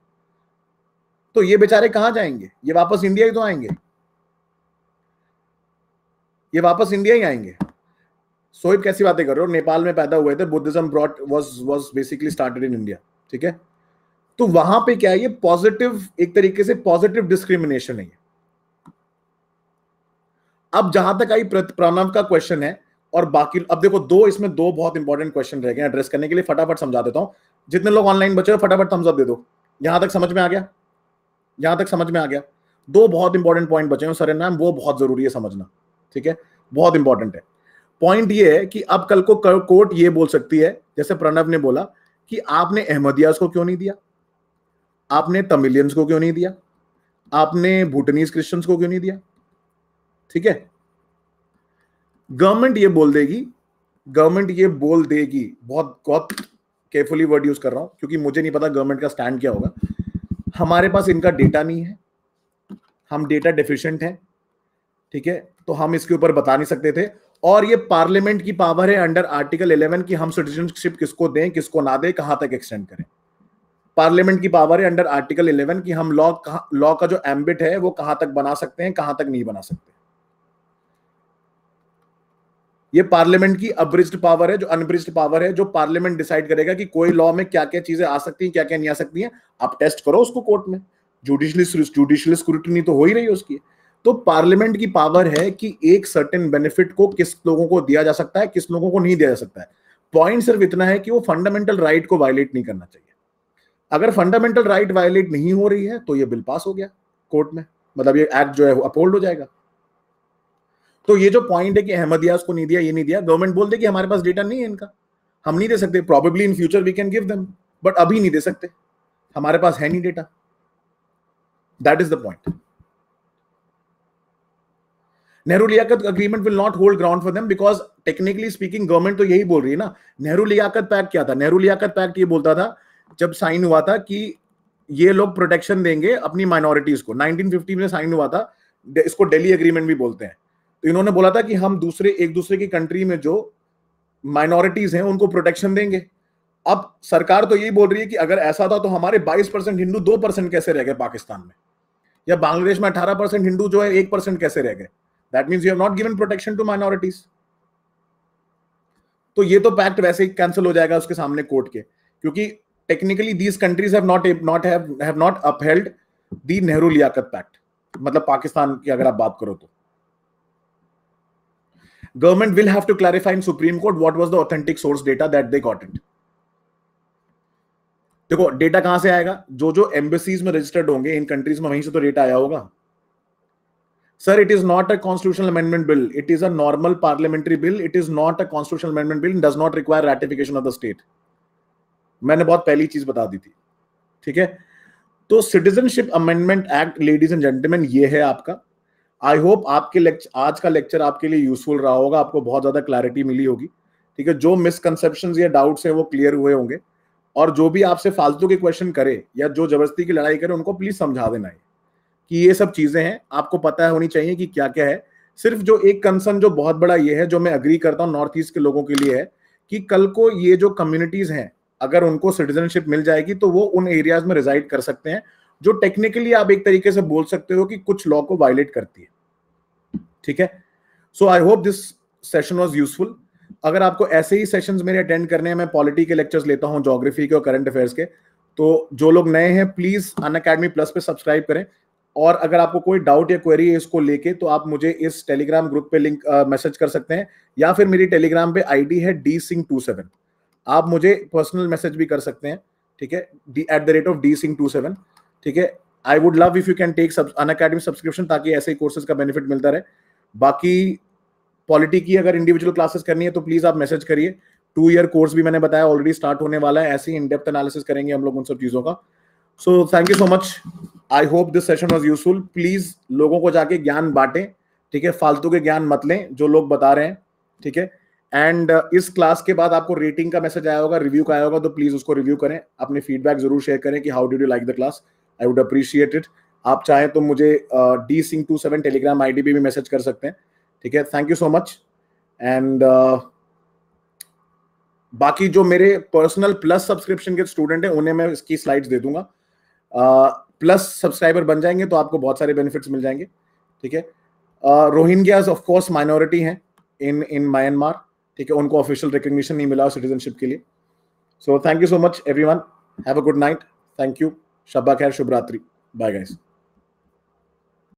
तो ये बेचारे कहाँ जाएंगे ये वापस इंडिया ही तो आएंगे ये वापस इंडिया ही आएंगे सोइब कैसी बातें कर रहे हो नेपाल में पैदा हुए थे Buddhism brought was was basically started in India ठीक है तो वहां पे क्या है ये पॉजिटिव एक तरीके से पॉजिटिव डिस्क्रिमिनेशन है अब जहां तक आई प्रणव का क्वेश्चन है और बाकी अब देखो दो इसमें दो बहुत इंपॉर्टेंट क्वेश्चन रह गए एड्रेस करने के लिए फटाफट समझा देता हूं जितने लोग ऑनलाइन बचे हो फटाफट थम्स अप दे दो यहां तक समझ में आ गया यहां तक समझ में आ गया दो बहुत इंपॉर्टेंट पॉइंट बचे हैं सर नाम वो बहुत जरूरी है समझना ठीक है बहुत इंपॉर्टेंट है पॉइंट ये है कि अब कल को कोर्ट ये बोल सकती है जैसे प्रणव ने बोला कि आपने अहमदियाज को क्यों नहीं दिया आपने तमिलियंस को क्यों नहीं दिया आपने भूटनीज क्रिश्चियंस को क्यों नहीं दिया ठीक है गवर्नमेंट ये बोल देगी गवर्नमेंट ये बोल देगी बहुत बहुत केयरफुली वर्ड यूज कर रहा हूं क्योंकि मुझे नहीं पता गवर्नमेंट का स्टैंड क्या होगा हमारे पास इनका डेटा नहीं है हम डेटा डेफिशिएंट हैं ठीक है तो हम इसके ऊपर बता नहीं सकते थे और ये पार्लियामेंट की पावर है अंडर आर्टिकल 11 की हम सिटीजनशिप किसको दें किसको ना दें कहां तक एक्सटेंड करें पार्लियामेंट की पावर है अंडर आर्टिकल 11 की हम लॉ लॉ का जो एम्बिट है वो कहां तक बना सकते हैं कहां तक नहीं बना सकते ये पार्लियामेंट की अब्रिज पावर है जो अनब्रिज पावर है जो पार्लियामेंट डिसाइड करेगा कि कोई लॉ में क्या क्या चीजें आ सकती हैं क्या क्या नहीं आ सकती हैं आप टेस्ट करो उसको कोर्ट में जुडिशियल जुडिशियल स्क्रूटनी तो हो ही रही है उसकी तो पार्लियामेंट की पावर है कि एक सर्टेन बेनिफिट को किस लोगों को दिया जा सकता है किस लोगों को नहीं दिया जा सकता है पॉइंट सिर्फ इतना है कि वो फंडामेंटल राइट को वायलेट नहीं करना चाहिए अगर फंडामेंटल राइट वायलेट नहीं हो रही है तो ये बिल पास हो गया कोर्ट में मतलब ये एक्ट जो है वो अपहोल्ड हो जाएगा तो ये जो पॉइंट है कि अहमदियाज को नहीं दिया ये नहीं दिया गवर्नमेंट बोल दे कि हमारे पास डेटा नहीं है इनका हम नहीं दे सकते probably in future we can give them but अभी नहीं दे सकते हमारे पास है नहीं data that is the point Nehru Liaquat agreement will not hold ground for them because technically speaking government तो यही बोल रही है ना नेहरू लियाकत पैक्ट क्या था नेहरू लियाकत पैक्ट ये बोलता था जब साइन हुआ था कि ये लोग प्रोटेक्शन देंगे अपनी माइनॉरिटीज को 1950 में साइन हुआ था इसको दिल्ली अग्रीमेंट भी बोलते हैं तो इन्होंने बोला था कि हम दूसरे एक दूसरे की कंट्री में जो माइनॉरिटीज हैं उनको प्रोटेक्शन देंगे अब सरकार तो यही बोल रही है कि अगर ऐसा था तो हमारे 22 परसेंट हिंदू दो परसेंट कैसे रह गए पाकिस्तान में या बांग्लादेश में 18 परसेंट हिंदू जो है एक परसेंट कैसे रह गए that means you have not given protection to minorities तो ये तो पैक्ट वैसे ही कैंसिल हो जाएगा उसके सामने कोर्ट के क्योंकि technically these countries have not not have not upheld the Nehru Liaquat pact मतलब पाकिस्तान की अगर आप बात करो तो government will have to clarify in supreme court what was the authentic source data that they got it देखो डेटा कहां से आएगा जो जो एम्बेसीज में रजिस्टर्ड होंगे इन कंट्रीज में वहीं से तो डेटा आया होगा Sir, it is not a constitutional amendment bill. It is a normal parliamentary bill. It is not a constitutional amendment bill. It does not require ratification of the state. मैंने बहुत पहली चीज बता दी थी ठीक है तो citizenship amendment act ladies and gentleman ये है आपका आई होप आपके लेक्चर आज का लेक्चर आपके लिए यूजफुल रहा होगा आपको बहुत ज्यादा क्लैरिटी मिली होगी ठीक है जो मिसकनसेप्शन या डाउट्स हैं वो क्लियर हुए होंगे और जो भी आपसे फालतू के क्वेश्चन करे या जो जबरदस्ती की लड़ाई करे उनको प्लीज समझा देना है कि ये सब चीजें हैं आपको पता होनी चाहिए कि क्या क्या है सिर्फ जो एक कंसर्न जो बहुत बड़ा ये है जो मैं अग्री करता हूँ नॉर्थ ईस्ट के लोगों के लिए है कि कल को ये जो कम्युनिटीज हैं अगर उनको सिटीजनशिप मिल जाएगी तो वो उन एरियाज में रिजाइड कर सकते हैं जो टेक्निकली आप एक तरीके से बोल सकते हो कि कुछ लॉ को वायलेट करती है ठीक है so I hope this session was useful अगर आपको ऐसे ही सेशन मेरे अटेंड करने हैं मैं पॉलिटी के लेक्चर्स लेता हूँ जोग्राफी के और करंट अफेयर्स के तो जो लोग नए हैं प्लीज अन अकेडमी प्लस पे सब्सक्राइब करें और अगर आपको कोई डाउट या क्वेरी है इसको लेके तो आप मुझे इस टेलीग्राम ग्रुप पे लिंक मैसेज कर सकते हैं या फिर मेरी टेलीग्राम पे आईडी है डी सिंह टू सेवन आप मुझे पर्सनल मैसेज भी कर सकते हैं ठीक है at the rate of D Singh two seven ठीक है I would love if you can take Unacademy subscription ताकि ऐसे ही कोर्सेज का बेनिफिट मिलता रहे बाकी पॉलिटी की अगर इंडिविजुअल क्लासेस करनी है तो प्लीज़ आप मैसेज करिए टू ईयर कोर्स भी मैंने बताया ऑलरेडी स्टार्ट होने वाला है ऐसे ही इन डेप्थ एनालिसिस करेंगे हम लोग उन सब चीज़ों का so thank you so much I hope this session was useful please लोगों को जाके ज्ञान बांटें ठीक है फालतू के ज्ञान मत लें जो लोग बता रहे हैं ठीक है एंड uh, इस क्लास के बाद आपको रेटिंग का मैसेज आया होगा रिव्यू का आया होगा तो प्लीज उसको रिव्यू करें अपने फीडबैक जरूर शेयर करें कि how did you like the class I would appreciate it आप चाहें तो मुझे D Singh two seven Telegram I D भी मैसेज कर सकते हैं ठीक है thank you so much and बाकी जो मेरे पर्सनल प्लस सब्सक्रिप्शन के स्टूडेंट हैं उन्हें मैं इसकी स्लाइड्स दे दूंगा uh, प्लस सब्सक्राइबर बन जाएंगे तो आपको बहुत सारे बेनिफिट्स मिल जाएंगे ठीक है रोहिंग्याज ऑफ कोर्स माइनॉरिटी हैं इन इन म्यांमार ठीक है उनको ऑफिशियल रिकग्निशन नहीं मिला सिटीजनशिप के लिए so thank you so much one have a good night thank you शब्बा खैर शुभरात्रि बाय गाइस